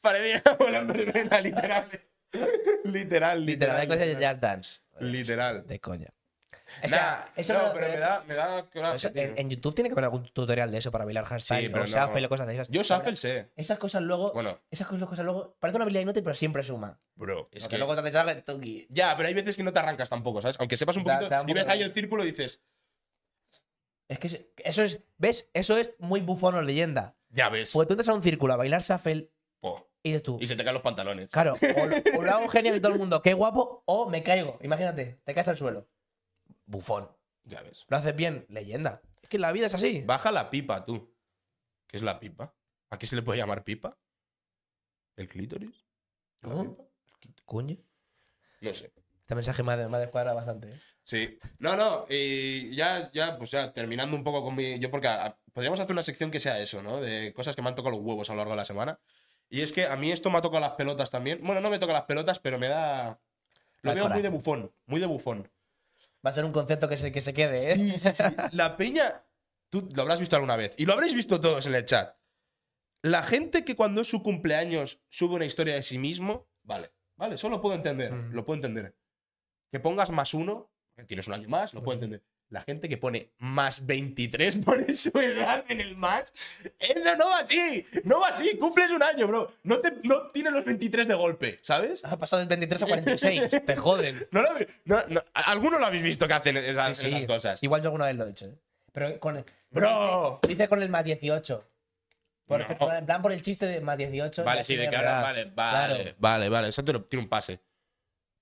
Parecía una literal. literal, [LAUGHS] literal. Literal, de dance. Literal. De coña sea, eso no, pero, me da, en, YouTube tiene que haber algún tutorial de eso para bailar hardstyle sí, pero o cosas de esas. Yo Shuffle sé. Esas cosas luego. Bueno. Esas cosas, luego. Parece una habilidad inútil, pero siempre suma. Bro. Es que luego te el Tuki. Ya, pero hay veces que no te arrancas tampoco, ¿sabes? Aunque sepas un poquito. y ves ahí el círculo y dices. Es que eso es. ¿Ves? Eso es muy bufón o leyenda. Ya ves. Porque tú entras a un círculo a bailar Shuffle. Y dices tú. Y se te caen los pantalones. Claro. O, o lo hago [LAUGHS] genial y todo el mundo, qué guapo, o me caigo. Imagínate, te caes al suelo bufón. Ya ves. Lo haces bien, leyenda. Es que la vida es así. Baja la pipa, tú. ¿Qué es la pipa? ¿A qué se le puede llamar pipa? ¿El clítoris? ¿Cómo? No sé. Este mensaje me ha, descuadrado bastante. ¿eh? Sí. No, no, y ya, ya, pues ya, terminando un poco con mi. Yo, porque ah, podríamos hacer una sección que sea eso, ¿no? De cosas que me han tocado los huevos a lo largo de la semana. Y es que a mí esto me ha tocado las pelotas también. Bueno, no me toca las pelotas, pero me da. Lo veo muy de bufón, muy de bufón. Va a ser un concepto que se, que se quede, ¿eh? Sí, sí, [LAUGHS] La peña, tú lo habrás visto alguna vez, y lo habréis visto todos en el chat. La gente que cuando es su cumpleaños sube una historia de sí mismo, vale, vale, eso lo puedo entender, mm. lo puedo entender. Que pongas más uno, tienes un año más, lo puedo mm. entender la gente que pone más 23 pone [LAUGHS] su edad en el más. Eso eh, no va así, no va así, cumples un año, bro. No, te, tienes los 23 de golpe, ¿sabes? Ha pasado de 23 a 46, [LAUGHS] te joden. Algunos lo habéis visto que hacen esas, cosas. Igual yo alguna vez lo he hecho, ¿eh? Pero con el, ¡Bro! Dice con el más 18. Por en plan por el chiste de más 18. Vale, sí, de que Vale, vale, vale, vale. Eso tiene un pase.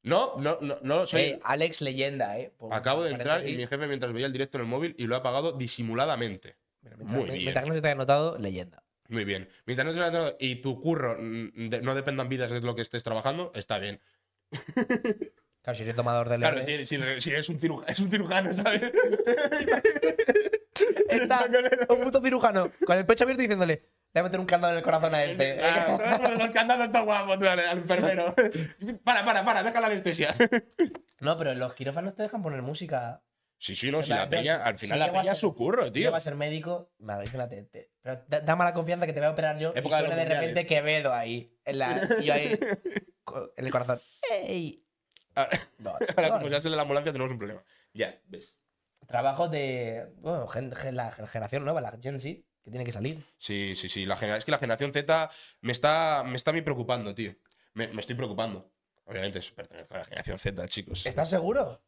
No, no, no, no soy... Eh, Alex Leyenda, ¿eh? Acabo de entrar y mi jefe mientras veía el directo en el móvil y lo ha apagado disimuladamente. mientras, Muy bien. Mientras no se te haya notado, leyenda. Muy bien. Mientras no se te haya notado y tu curro mm, no dependan vidas de lo que estés trabajando, está bien. [LAUGHS] Claro, si eres tomador de leones. Claro, si, eres un cirujano, es un cirujano, ¿sabes? [LAUGHS] Está [LAUGHS] un puto cirujano con el pecho abierto diciéndole le voy a meter un candado en el corazón a este. Ah, los candados están guapos, tú, al enfermero. [LAUGHS] Para, para, para, deja la anestesia. [LAUGHS] No, pero los quirófanos te dejan poner música. Sí, sí, no, si la peña, al final la peña es su curro, tío. Yo a ser médico, la tete. Pero da mala confianza que te voy a operar yo y suena de repente Quevedo ahí. En la, yo ahí, [LAUGHS] en el corazón. ¡Ey! Ahora, como se hace la ambulancia, tenemos un problema. Ya, ves. Trabajos de, bueno, la generación nueva, la Gen Z, que tiene que salir. Sí, sí, sí. La es que la generación Z me está, me está a mí preocupando, tío. Me, estoy preocupando. Obviamente, pertenezco a la generación Z, chicos. ¿Estás seguro?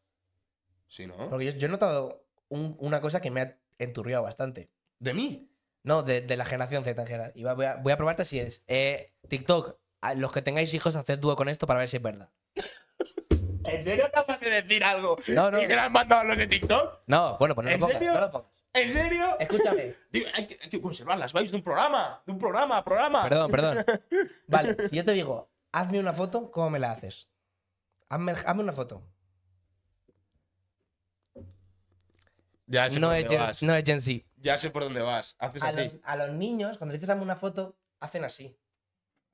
Sí, ¿no? Porque yo, he notado una cosa que me ha enturriado bastante. ¿De mí? No, de, la generación Z en general. Y voy, a, probarte si es. Eh, TikTok, los que tengáis hijos, haced dúo con esto para ver si es verdad. ¿En serio capaz de decir algo? No, no. ¿Y que le han mandado a los de TikTok? No, bueno, pues no lo ¿En serio? Escúchame. [LAUGHS] hay, que, hay, que, conservar las vibes de un programa. De un programa, programa. Perdón, perdón. [LAUGHS] Vale, si yo te digo, hazme una foto, ¿cómo me la haces? Hazme, una foto. Ya sé no, por dónde vas. no es Gen Z. Ya sé por dónde vas. Haces así. a los niños, cuando le dices hazme una foto, hacen así.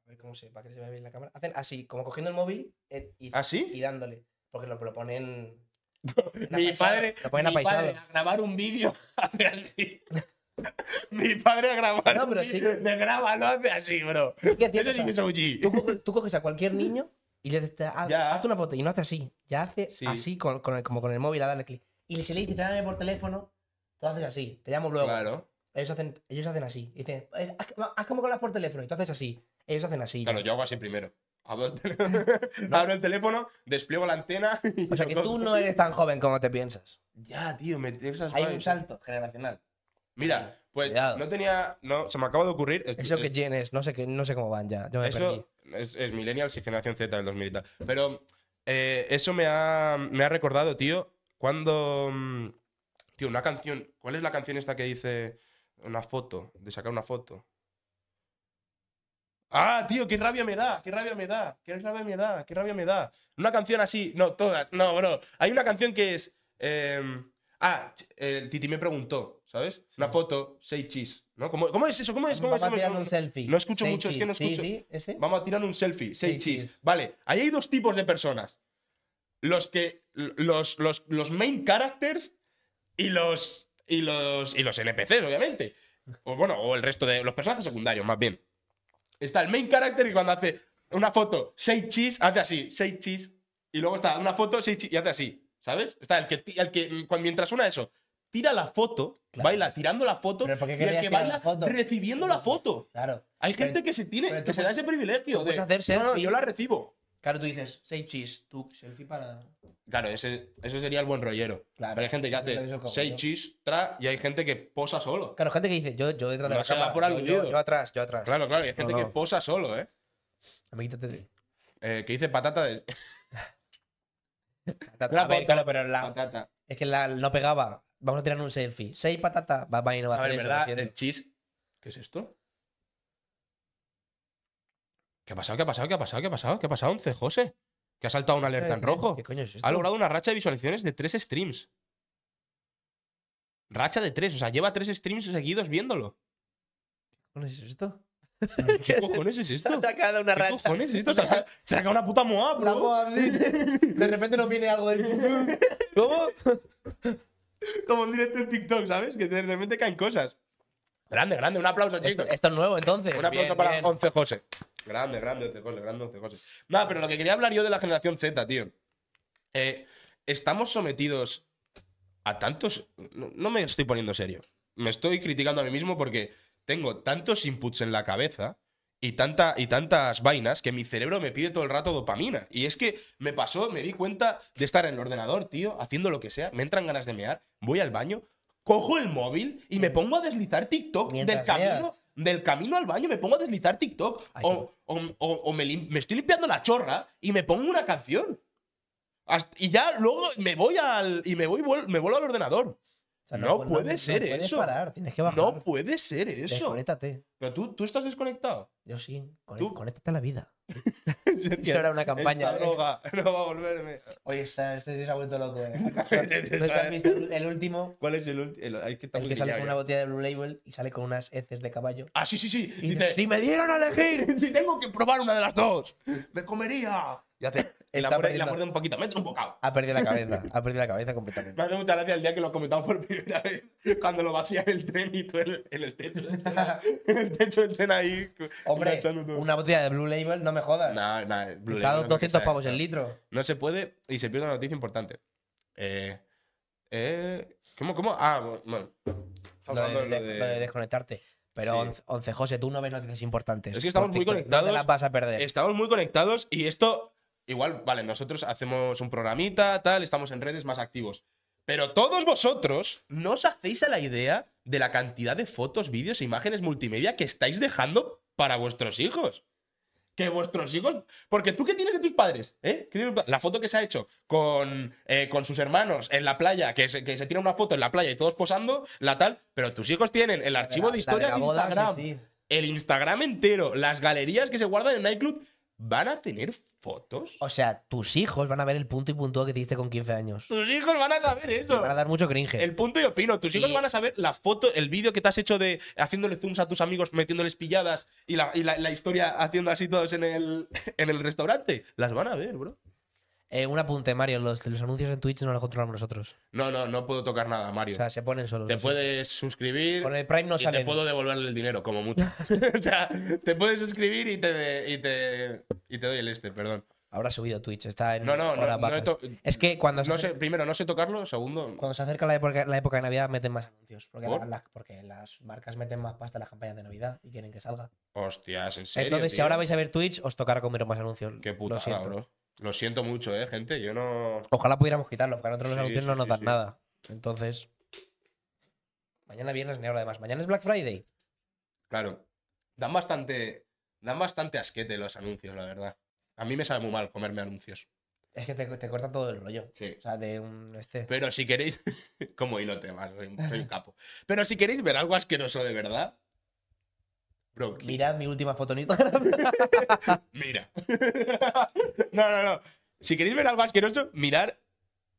A ver cómo se, para que se vea bien la cámara. Hacen así, como cogiendo el móvil eh, ¿Ah, y, dándole. Porque lo, lo ponen mi padre, a grabar un vídeo [LAUGHS] hace así. mi padre a grabar no, pero sí. de graba hace así, bro. Eso es Tú, coges a cualquier niño y le dices, hazte una foto y no hace así. Ya hace así, como con el móvil a clic. Y si le dices, llámame por teléfono, tú haces así. Te llamo luego. Claro. Ellos hacen, ellos hacen así. Eh, haz, como como las por teléfono y tú haces así. Ellos hacen así. Claro, yo hago así primero. [LAUGHS] [LAUGHS] Abro el, teléfono, despliego la antena. [LAUGHS] o sea que tú no eres tan joven como te piensas. Ya, tío, me tienes… Hay un salto generacional. Mira, pues no tenía. No, se me acaba de ocurrir. eso que tienes, no sé, no sé cómo van ya. eso es, es Millennials y Generación Z del 2000 y Pero eh, eso me ha, me ha recordado, tío, cuando. Mm, tío, una canción. ¿Cuál es la canción esta que dice una foto? De sacar una foto. Ah, tío, qué rabia me da, qué rabia me da, qué rabia me da, qué rabia me da. Una canción así, no, todas, no, bro. Hay una canción que es. Em, ah, el Titi me preguntó, ¿sabes? Una foto, Say Cheese. ¿no? ¿Cómo, es eso? ¿Cómo es? ¿Cómo Vamos a tirar un selfie. No escucho mucho, es que no escucho. Vamos a tirar un selfie, seis Cheese. Vale, ahí hay dos tipos de personas. Los que. Los, los, main characters y los. Y los. Y los NPCs, obviamente. O bueno, o el resto de los personajes secundarios, más bien. Está el main character y cuando hace una foto, seis cheese, hace así, seis cheese. Y luego está una foto, seis cheese, y hace así, ¿sabes? Está el que, el que mientras una eso, tira la foto, baila tirando la foto, y el que baila recibiendo la foto. Claro. Hay gente que se tiene, que se da ese privilegio. De, hacerse no, yo la recibo. Claro, tú dices, seis cheese, tú, selfie para. Claro, ese, ese sería el buen rollero. Claro, Pero hay gente que hace seis cheese, tra, y hay gente que posa solo. Claro, gente que dice, yo, yo detrás de la cámara. Por yo, yo, yo, atrás, yo atrás. Claro, claro, y hay gente que posa solo, ¿eh? Amiguítate. Eh, que dice patata de. [LAUGHS] patata, claro, pero la. Patata. Es que la no pegaba. Vamos a tirar un selfie. Seis patata, Va, va y no va a, ver, verdad, el cheese. ¿Qué es esto? ¿Qué ha pasado? ¿Qué ha pasado? ¿Qué ha pasado? ¿Qué ha pasado? ¿Qué ha pasado? 11 José. Que ha saltado una alerta en rojo. ¿Qué coño es esto? Ha logrado una racha de visualizaciones de tres streams. Racha de tres, o sea, lleva tres streams seguidos viéndolo. ¿Qué cojones es esto? Mm, [LAUGHS] ¿Qué cojones es esto? ha una ¿Qué racha. cojones es esto? [LAUGHS] Se ha, sacado una puta Moab, bro. sí, sí. De repente nos viene algo del. [LAUGHS] ¿Cómo? Como un directo en TikTok, ¿sabes? Que de repente caen cosas. Grande, grande, un aplauso, chicos. Esto, esto es nuevo, entonces. Un aplauso para 11 Once José. Grande, grande te este grande este cosas. Nada, pero lo que quería hablar yo de la generación Z, tío. Eh, estamos sometidos a tantos. No, me estoy poniendo serio. Me estoy criticando a mí mismo porque tengo tantos inputs en la cabeza y, tanta, y tantas vainas que mi cerebro me pide todo el rato dopamina. Y es que me pasó, me di cuenta de estar en el ordenador, tío, haciendo lo que sea. Me entran ganas de mear, voy al baño, cojo el móvil y me pongo a deslizar TikTok del camino del camino al baño me pongo a deslizar TikTok o, me, estoy limpiando la chorra y me pongo una canción. y ya luego me voy al y me voy me vuelvo al ordenador no, puede ser eso. tienes que bajar. No puede ser eso. Desconéctate. Pero tú, tú estás desconectado. Yo sí. Conéctate a la vida. [LAUGHS] eso era una campaña. ¿eh? droga no va a volverme. Oye, este, este se ha vuelto loco. ¿eh? [LAUGHS] Este ¿No has visto el último? ¿Cuál es el último? El, que, el que sale con una botella de Blue Label y sale con unas heces de caballo. Ah, sí, sí, sí. dice, si me dieron a elegir, [LAUGHS] si tengo que probar una de las dos, me comería. Y hace... El amor, el de un poquito, mete un bocado. Ha perdido la cabeza, [LAUGHS] ha perdido la cabeza completamente. Me hace mucha gracia el día que lo comentamos por primera vez, cuando lo vacía el tren y tú en el, el techo [LAUGHS] en el techo del tren ahí. Hombre, una botella de Blue Label, no me jodas. No, no, Label. 200 pavos el litro. No se puede y se pierde una noticia importante. Eh, eh ¿Cómo, cómo? Ah, bueno. Lo de, desconectarte. Pero, sí. once, José, tú no ves noticias importantes. Es que estamos muy conectados. No te las vas a perder. Estamos muy conectados y esto igual, vale, nosotros hacemos un programita, tal, estamos en redes más activos. Pero todos vosotros no os hacéis a la idea de la cantidad de fotos, vídeos e imágenes multimedia que estáis dejando para vuestros hijos. Que vuestros hijos. Porque tú, ¿qué tienes de tus padres? Eh? La foto que se ha hecho con, eh, con sus hermanos en la playa, que se, que se, tira una foto en la playa y todos posando, la tal. Pero tus hijos tienen el archivo de historia de, Instagram, el Instagram entero, las galerías que se guardan en Nightclub van a tener fotos. O sea, tus hijos van a ver el punto y punto que te diste con 15 años. Tus hijos van a saber eso. van a dar mucho cringe. El punto y opino. Tus hijos van a saber la foto, el vídeo que te has hecho de haciéndole zooms a tus amigos, metiéndoles pilladas y la, y la, la historia haciendo así todos en el, [LAUGHS] en el restaurante. Las van a ver, bro. Eh, un apunte, Mario. Los, los, anuncios en Twitch no los controlamos nosotros. No, no, no puedo tocar nada, Mario. O sea, se ponen solos. Te puedes suscribir. Con el Prime no y Te puedo devolverle el dinero, como mucho. [LAUGHS] [LAUGHS] o sea, te puedes suscribir y te, y te, y te doy el este, perdón. Ahora ha subido Twitch, está en. No, no, no, Es que cuando. No sé, primero, no sé tocarlo, segundo. Cuando se acerca la época, de Navidad, meten más anuncios. Porque, las marcas meten más pasta en las campañas de Navidad y quieren que salga. Hostias, en serio. Entonces, si ahora vais a ver Twitch, os tocará comer más anuncios. Qué putada, bro. Lo siento mucho, ¿eh, gente? Yo no. Ojalá pudiéramos quitarlo, porque a nosotros los anuncios no nos dan nada. Entonces. Mañana viernes ni ahora de Mañana es Black Friday. Claro. Dan bastante. Dan bastante asquete los anuncios, la verdad. A mí me sabe muy mal comerme anuncios. Es que te, te corta todo el rollo. Sí. O sea, de un este. Pero si queréis. [LAUGHS] como hilo temas, soy un capo. Pero si queréis ver algo asqueroso de verdad, Bro, Mira mi última foto en Instagram. [LAUGHS] Mira. no, no, no. Si queréis ver algo asqueroso, mirar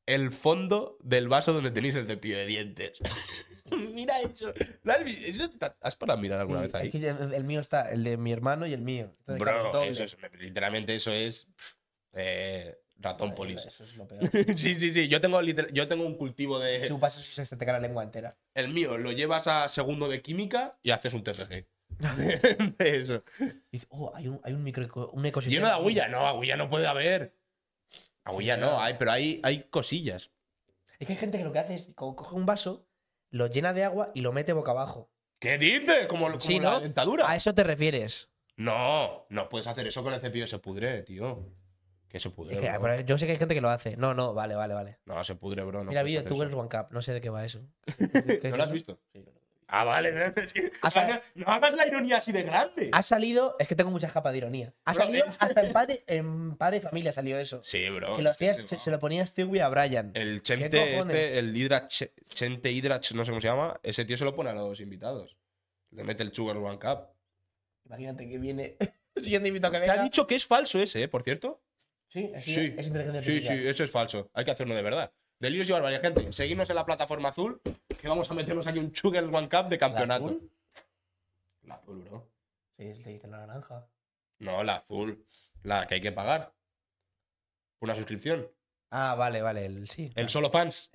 el fondo del vaso donde tenéis el cepillo de dientes. [LAUGHS] Mira eso. has, ¿Eso parado mirar alguna vez ahí? el, mío está, el de mi hermano y el mío. Bro, eso literalmente eso es eh, ratón polis. [LAUGHS] sí, sí, sí. Yo tengo, un cultivo de. Tú eso se te la lengua entera. El mío, lo llevas a segundo de química y haces un TCG. [LAUGHS] de eso. Dice, oh, hay un, micro, un ecosistema. Lleno de agulla, no, agulla no puede haber. Agulla no, pero hay, hay cosillas. Es que hay gente que lo que hace es coge un vaso, lo llena de agua y lo mete boca abajo. ¿Qué dices? Como, la dentadura. A eso te refieres. No, no puedes hacer eso con el cepillo, se pudre, tío. Que se pudre. yo sé que hay gente que lo hace. No, no, vale, vale, vale. No, se pudre, bro. Mira, vídeo, tú eres One Cup, no sé de qué va eso. [LAUGHS] ¿Qué, no lo has visto? Sí, no. Ah, vale. [LAUGHS] Es no, hagas la ironía así de grande. Ha salido. Es que tengo muchas capas de ironía. Ha salido hasta en [LAUGHS] padre, en padre y familia salió eso. Sí, bro. Que los hacías, se, lo ponía Stewie a Brian. El Chente, este, el Hydra, Chente Hydra, no sé cómo se llama. Ese tío se lo pone a los invitados. Le mete el Sugar One Cup. Imagínate que viene. [LAUGHS] el siguiente invitado que venga. Se ha dicho que es falso ese, ¿eh? por cierto. Sí, sí. es inteligente Sí, sí, eso es falso. Hay que hacerlo de verdad. Delirios y Barbarie, gente. Seguimos en la plataforma azul, que vamos a meternos aquí un Sugar One Cup de campeonato. ¿La azul? bro. Sí, es de la naranja. No, la azul. La que hay que pagar. Una suscripción. Ah, vale, vale. El, sí. El solo fans.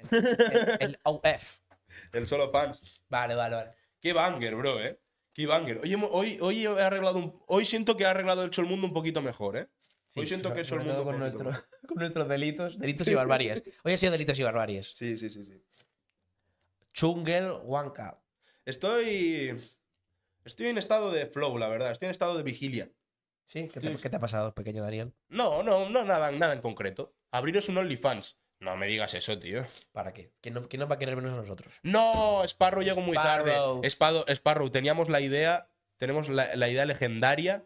El, OF. [LAUGHS] El solo fans. Vale, vale, vale. Qué banger, bro, eh. Qué banger. Hoy, hoy, he arreglado un... Hoy siento que ha arreglado hecho el Mundo un poquito mejor, eh. Hoy siento he que el Mundo con nuestros delitos, delitos y barbarias. Hoy ha sido delitos y barbaries. Sí, sí, sí, sí. Chungel Wanka. Estoy. Estoy en estado de flow, la verdad. Estoy en estado de vigilia. ¿Sí? ¿Qué, te, ha pasado, pequeño Daniel? No, no, no, nada, nada en concreto. Abriros un OnlyFans. No me digas eso, tío. ¿Para qué? ¿Quién no, va a querer vernos a nosotros? No, Sparrow llegó muy tarde. Sparrow, Sparrow teníamos la idea, tenemos la idea legendaria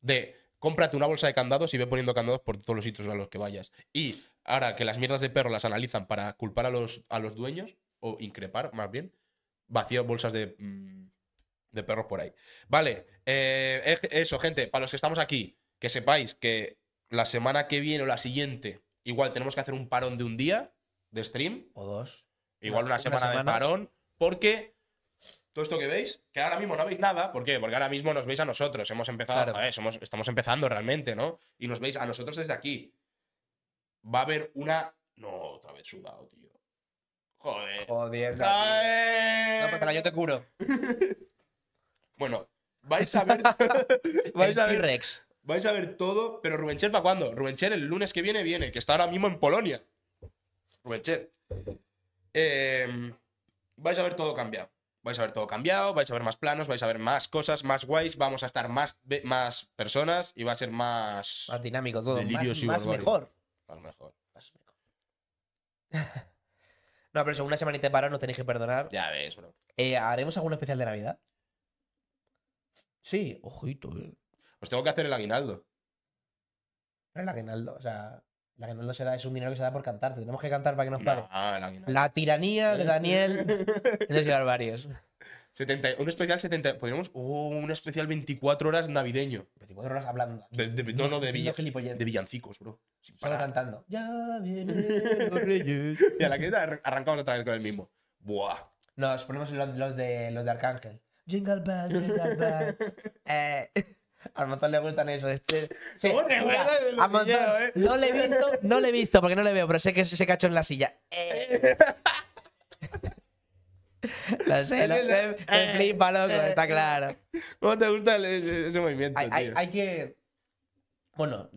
de cómprate una bolsa de candados y ve poniendo candados por todos los sitios a los que vayas. Y ahora que las mierdas de perro las analizan para culpar a los, a los dueños, o increpar más bien, vacío bolsas de, mm, perros por ahí. Vale, eh, eh, eso, gente, para los que estamos aquí, que sepáis que la semana que viene o la siguiente, igual tenemos que hacer un parón de un día de stream. O dos. Igual una semana de parón, porque esto que veis, que ahora mismo no veis nada, ¿por qué? Porque ahora mismo nos veis a nosotros, hemos empezado, estamos empezando realmente, ¿no? Y nos veis a nosotros desde aquí. Va a haber una... No, otra vez sudado, tío. Joder. Joder. Eh. No, yo te curo. [LAUGHS] bueno, vais a ver... [LAUGHS] vais a ver... Rex. Vais a ver todo, pero Rubencher ¿para cuándo? Rubencher el lunes que viene viene, que está ahora mismo en Polonia. Rubencher. Em, vais a ver todo cambiado vais a ver todo cambiado, vais a ver más planos, vais a ver más cosas, más guays, vamos a estar más, más personas y va a ser más... Más dinámico todo, más, más mejor. Más mejor. Más mejor. [LAUGHS] no, pero según una semanita para no tenéis que perdonar. Ya ves, bro. Eh, ¿Haremos algún especial de Navidad? Sí, ojito, eh. Os tengo que hacer el aguinaldo. El aguinaldo, o sea... La que no se da es un dinero que se da por cantar. Tenemos que cantar para que nos pague la tiranía de Daniel de llevar varios. 70, [LAUGHS] un especial 70. Podríamos. Oh, un especial 24 horas navideño. 24 horas hablando. no, no, de, de villancicos, bro. Solo cantando. [LAUGHS] Ya viene. y [LAUGHS] a la que arrancamos otra vez con el mismo. Buah. Nos ponemos los, de, los de Arcángel. Jingle bell, jingle bell. eh. A Amazon le gustan eso. Este... Eh. No le he visto, no le he visto porque no le veo, pero sé que se cachó en la silla. Eh. lo sé, lo, [LAUGHS] eh. flipa, loco, está eh. claro. ¿Cómo te gusta ese movimiento? Hay, Hay, que. Bueno,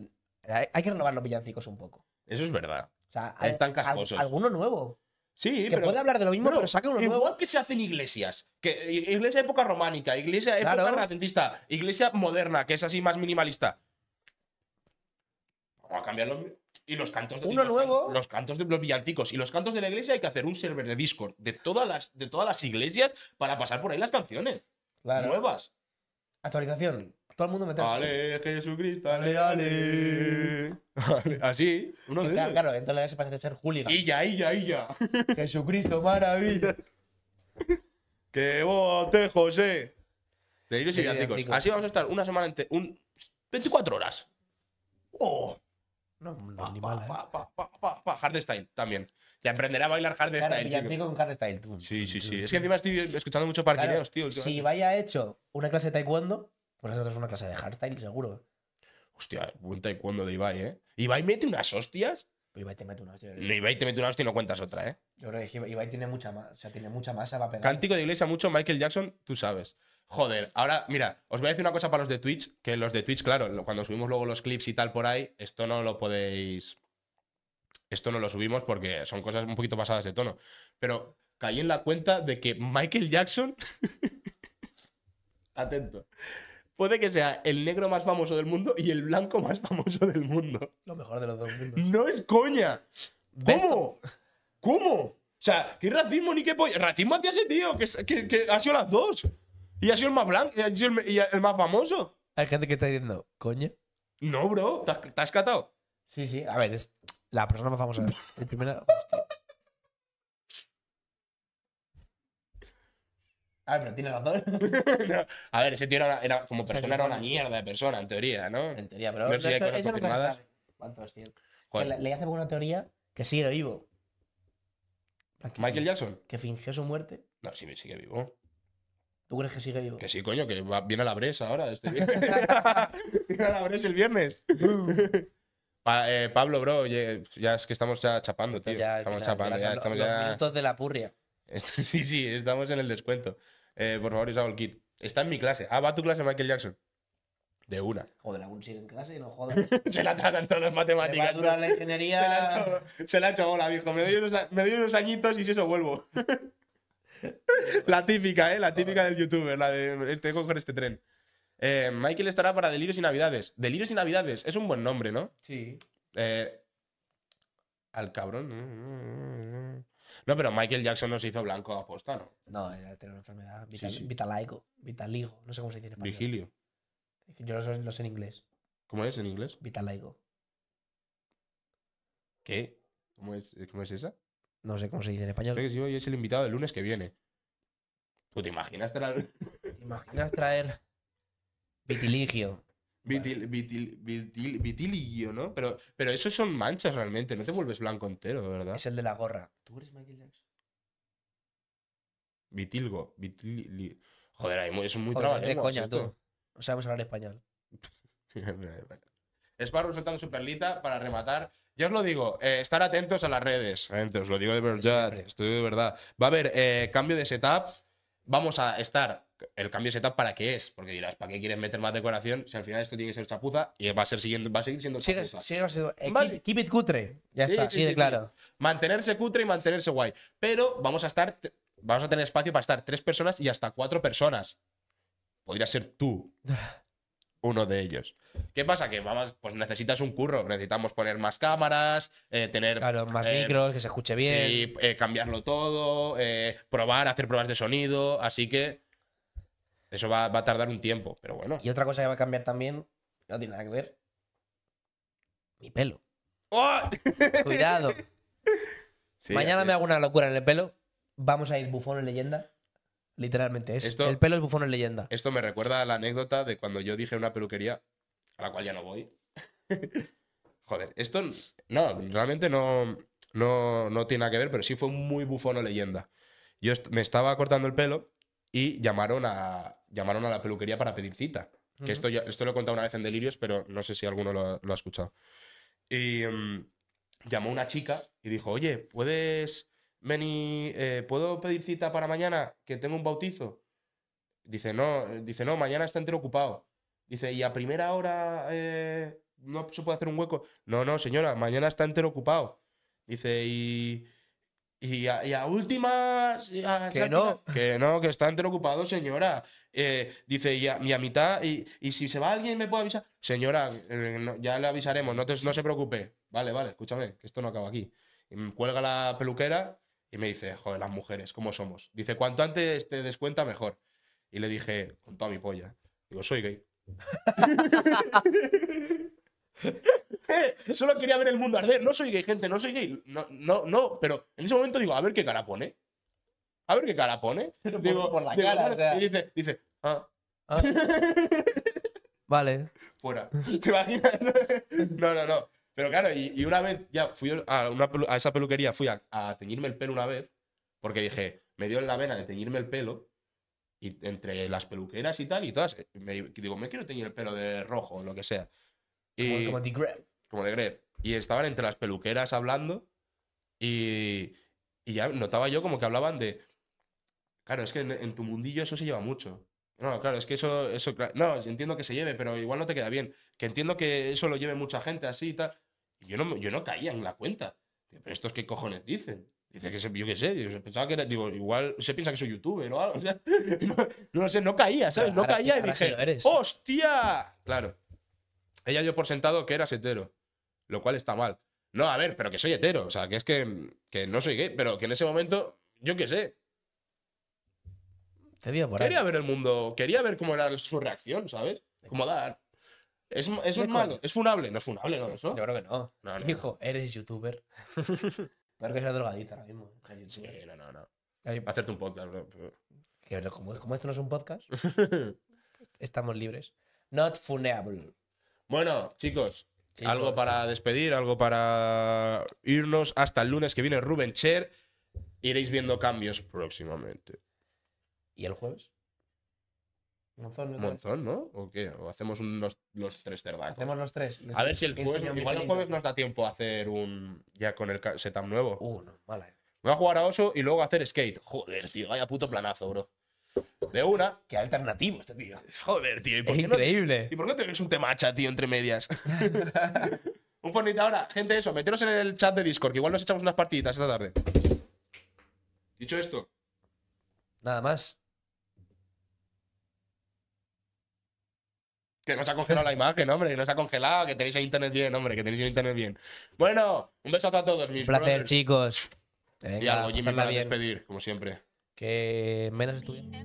hay, que renovar los villancicos un poco. Eso es verdad. O sea, Están casposos. alguno nuevo. Sí, pero, puede hablar de lo mismo, pero, saca uno igual que se hacen iglesias. Que, iglesia época románica, iglesia época renacentista, iglesia moderna, que es así más minimalista. Vamos a cambiar Y los cantos de uno los los cantos de los villancicos y los cantos de la iglesia hay que hacer un server de Discord de todas las, de todas las iglesias para pasar por ahí las canciones. Nuevas. Actualización. Todo el mundo mete. Ale, Jesucristo, ale, ale. [LAUGHS] Así, uno de claro, claro, entonces se pasa a ser hooligan. Illa, illa, illa. Jesucristo, maravilla. [LAUGHS] Qué bote, José. Delirios y chicos! Así vamos a estar una semana Un... 24 horas. ¡Oh! No, no eh. hardstyle también. Te aprenderá a bailar hardstyle. Claro, villancico con hardstyle. Sí, sí, sí. Es que encima estoy escuchando mucho parquineos, tío. Si vaya hecho una clase de taekwondo, por eso es una clase de hardstyle, seguro. Hostia, buen taekwondo de Ibai, ¿eh? Ibai mete unas hostias. Ibai te mete una hostia. No, Ibai te mete unas hostias y no cuentas otra, ¿eh? Yo creo que Ibai tiene mucha, más, o sea, tiene mucha masa a pegar. Cántico de iglesia mucho, Michael Jackson, tú sabes. Joder, ahora, mira, os voy a decir una cosa para los de Twitch, que los de Twitch, claro, cuando subimos luego los clips y tal por ahí, esto no lo podéis... Esto no lo subimos porque son cosas un poquito pasadas de tono. Pero caí en la cuenta de que Michael Jackson... [LAUGHS] Atento puede que sea el negro más famoso del mundo y el blanco más famoso del mundo. Lo mejor de los dos No es coña. ¿Cómo? ¿Cómo? O sea, ¿qué racismo ni qué pollo? Racismo hacia ese tío, que, ha sido las dos. Y ha sido el más blanco, y ha sido el, más famoso. Hay gente que está diciendo, coña. No, bro, te has, catado. Sí, sí, a ver, es la persona más famosa. [LAUGHS] El primero. ver, ah, pero tiene razón. [LAUGHS] A ver, ese tío era, como persona, era una mierda de persona, en teoría, ¿no? En teoría, pero. No sé si hay cosas Le, hace una teoría que sigue vivo. ¿Michael Jackson? Que fingió su muerte. No, sí, sigue vivo. ¿Tú crees que sigue vivo? Que sí, coño, que viene a la bresa ahora, este [LAUGHS] [LAUGHS] viene a la bresa el viernes. Eh, Pablo, bro, ya, es que estamos ya chapando, tío. estamos chapando, ya, estamos los de la purria. sí, sí, estamos en el descuento. Eh, por favor, hago el kit. Está en mi clase. Ah, va a tu clase Michael Jackson. De una. Joder, aún sigue en clase, y no [LAUGHS] joder. se la tratan todas las matemáticas. Va a la ingeniería. Se la ha hecho bola, viejo. Me doy, unos, añitos y si eso vuelvo. [LAUGHS] la típica, ¿eh? La típica del youtuber, la de tengo que coger este tren. Eh, Michael estará para Delirios y Navidades. Delirios y Navidades es un buen nombre, ¿no? Sí. Eh, al cabrón. Mm, mm, mm, no, pero Michael Jackson no se hizo blanco a aposta, ¿no? No, era tener una enfermedad vital, vitaligo, no sé cómo se dice en español. Vigilio. Yo lo sé, en inglés. ¿Cómo es en inglés? Vitaligo. ¿Qué? ¿Cómo es, ¿Cómo esa? No sé cómo se dice en español. que es el invitado del lunes que viene. ¿Tú te imaginas traer. ¿Te imaginas traer. Vitiligio. vitiligio, ¿no? Pero, pero eso son manchas realmente, no te vuelves blanco entero, ¿verdad? Es el de la gorra eres Michael Jackson? Vitilgo. Joder, es es muy Joder, trabajo. ¿eh? coña, tú. No sabemos hablar español. [LAUGHS] Sparrow soltando su perlita para rematar. Ya os lo digo, eh, estar atentos a las redes, gente, os lo digo de verdad, estoy de verdad. Va a haber eh, cambio de setup, vamos a estar el cambio de setup para qué es. Porque dirás, ¿para qué quieres meter más decoración si al final esto tiene que ser chapuza y va a, ser siguiendo, va a seguir siendo sigue, chapuza? Eh, keep, it cutre. Ya está, sí, claro. Mantenerse cutre y mantenerse guay. Pero vamos a estar, vamos a tener espacio para estar tres personas y hasta cuatro personas. Podría ser tú. [SIGHS] uno de ellos. ¿Qué pasa? Que vamos, pues necesitas un curro, necesitamos poner más cámaras, eh, tener... Claro, más eh, micros, que se escuche bien. Sí, cambiarlo todo, probar, hacer pruebas de sonido, así que eso va, a tardar un tiempo, pero bueno. Y otra cosa que va a cambiar también, no tiene nada que ver. Mi pelo. ¡Oh! [LAUGHS] Cuidado. Mañana me hago una locura en el pelo. Vamos a ir bufón en leyenda. Literalmente es. Esto, el pelo es bufón en leyenda. Esto me recuerda a la anécdota de cuando yo dije una peluquería, a la cual ya no voy. [LAUGHS] Joder, esto no, realmente no, no, no tiene nada que ver, pero sí fue muy bufón o leyenda. Yo me estaba cortando el pelo y llamaron a, llamaron a la peluquería para pedir cita. Que esto, esto lo he contado una vez en Delirios, pero no sé si alguno lo ha, escuchado. Y mm, llamó una chica y dijo, oye, ¿puedes venir, eh, ¿puedo pedir cita para mañana? Que tengo un bautizo. Dice, no, dice, no, mañana está entero ocupado. Dice, ¿y a primera hora eh, no se puede hacer un hueco? No, no, señora, mañana está entero ocupado. Dice, y y a, últimas. que no. que no, que está señora. Eh, dice, y a, mitad, y, si se va alguien, ¿me puede avisar? Señora, eh, ya le avisaremos, no, no se preocupe. Vale, vale, escúchame, que esto no acaba aquí. cuelga la peluquera y me dice, joder, las mujeres, ¿cómo somos? Dice, cuanto antes te descuenta, mejor. Y le dije, con toda mi polla. Digo, soy gay. [LAUGHS] [LAUGHS] Solo quería ver el mundo arder. No soy gay, gente, no soy gay. No, no, no. Pero en ese momento digo, a ver qué cara pone. A ver qué cara pone. [LAUGHS] digo, por, la cara. [LAUGHS] Y dice, dice, ah. ah. vale. Fuera. ¿Te imaginas? no, no, no. Pero claro, y, una vez ya fui a, a esa peluquería, fui a, teñirme el pelo una vez, porque dije, me dio en la vena de teñirme el pelo y entre las peluqueras y tal y todas, eh, digo, me quiero teñir el pelo de rojo o lo que sea como, de The Como Y estaban entre las peluqueras hablando y, y ya notaba yo como que hablaban de... Claro, es que en, tu mundillo eso se lleva mucho. No, claro, es que eso, eso... No, entiendo que se lleve, pero igual no te queda bien. Que entiendo que eso lo lleve mucha gente así y tal. Yo no, yo no caía en la cuenta. Pero estos qué cojones dicen. Dice que yo qué sé, pensaba que era, digo, igual se piensa que soy youtuber o algo, o sea, [LAUGHS] no, sé, no caía, ¿sabes? No caía y dije, eres. ¡hostia! Claro ella dio por sentado que eras hetero, lo cual está mal. No, a ver, pero que soy hetero, o sea, que es que, que no soy gay, pero que en ese momento, yo qué sé. quería ver el mundo, quería ver cómo era su reacción, ¿sabes? Como dar. ¿Es, eso es malo, es funable, no es funable, ¿no? ¿Eso? Yo creo que no. Hijo, eres youtuber. Creo que es drogadita ahora mismo. Sí, no, no, no. [LAUGHS] Hacerte un podcast, bro. Como, esto no es un podcast, [LAUGHS] estamos libres. Not funable. Bueno, chicos, algo para despedir, algo para irnos. Hasta el lunes que viene Rubén Cher. Iréis viendo cambios próximamente. ¿Y el jueves? Monzón, ¿no? ¿no? ¿O qué? ¿O hacemos los tres cerdazos? Hacemos los tres. a ver si el jueves, igual el jueves nos da tiempo a hacer un. Ya con el setup nuevo. Uno, uh, vale. Voy a jugar a oso y luego a hacer skate. Joder, tío, vaya puto planazo, bro. De una, que alternativo este tío. Joder, tío. es increíble. ¿Y por qué no un temacha, tío, entre medias? [LAUGHS] un fornito ahora. Gente, eso, meteros en el chat de Discord, que igual nos echamos unas partiditas esta tarde. Dicho esto. Nada más. Que nos ha congelado la imagen, hombre, que nos ha congelado, que tenéis el internet bien, hombre, que tenéis el internet bien. Bueno, un besazo a todos, mis Un placer, chicos. y algo, Jimmy, para despedir, como siempre que menos estudia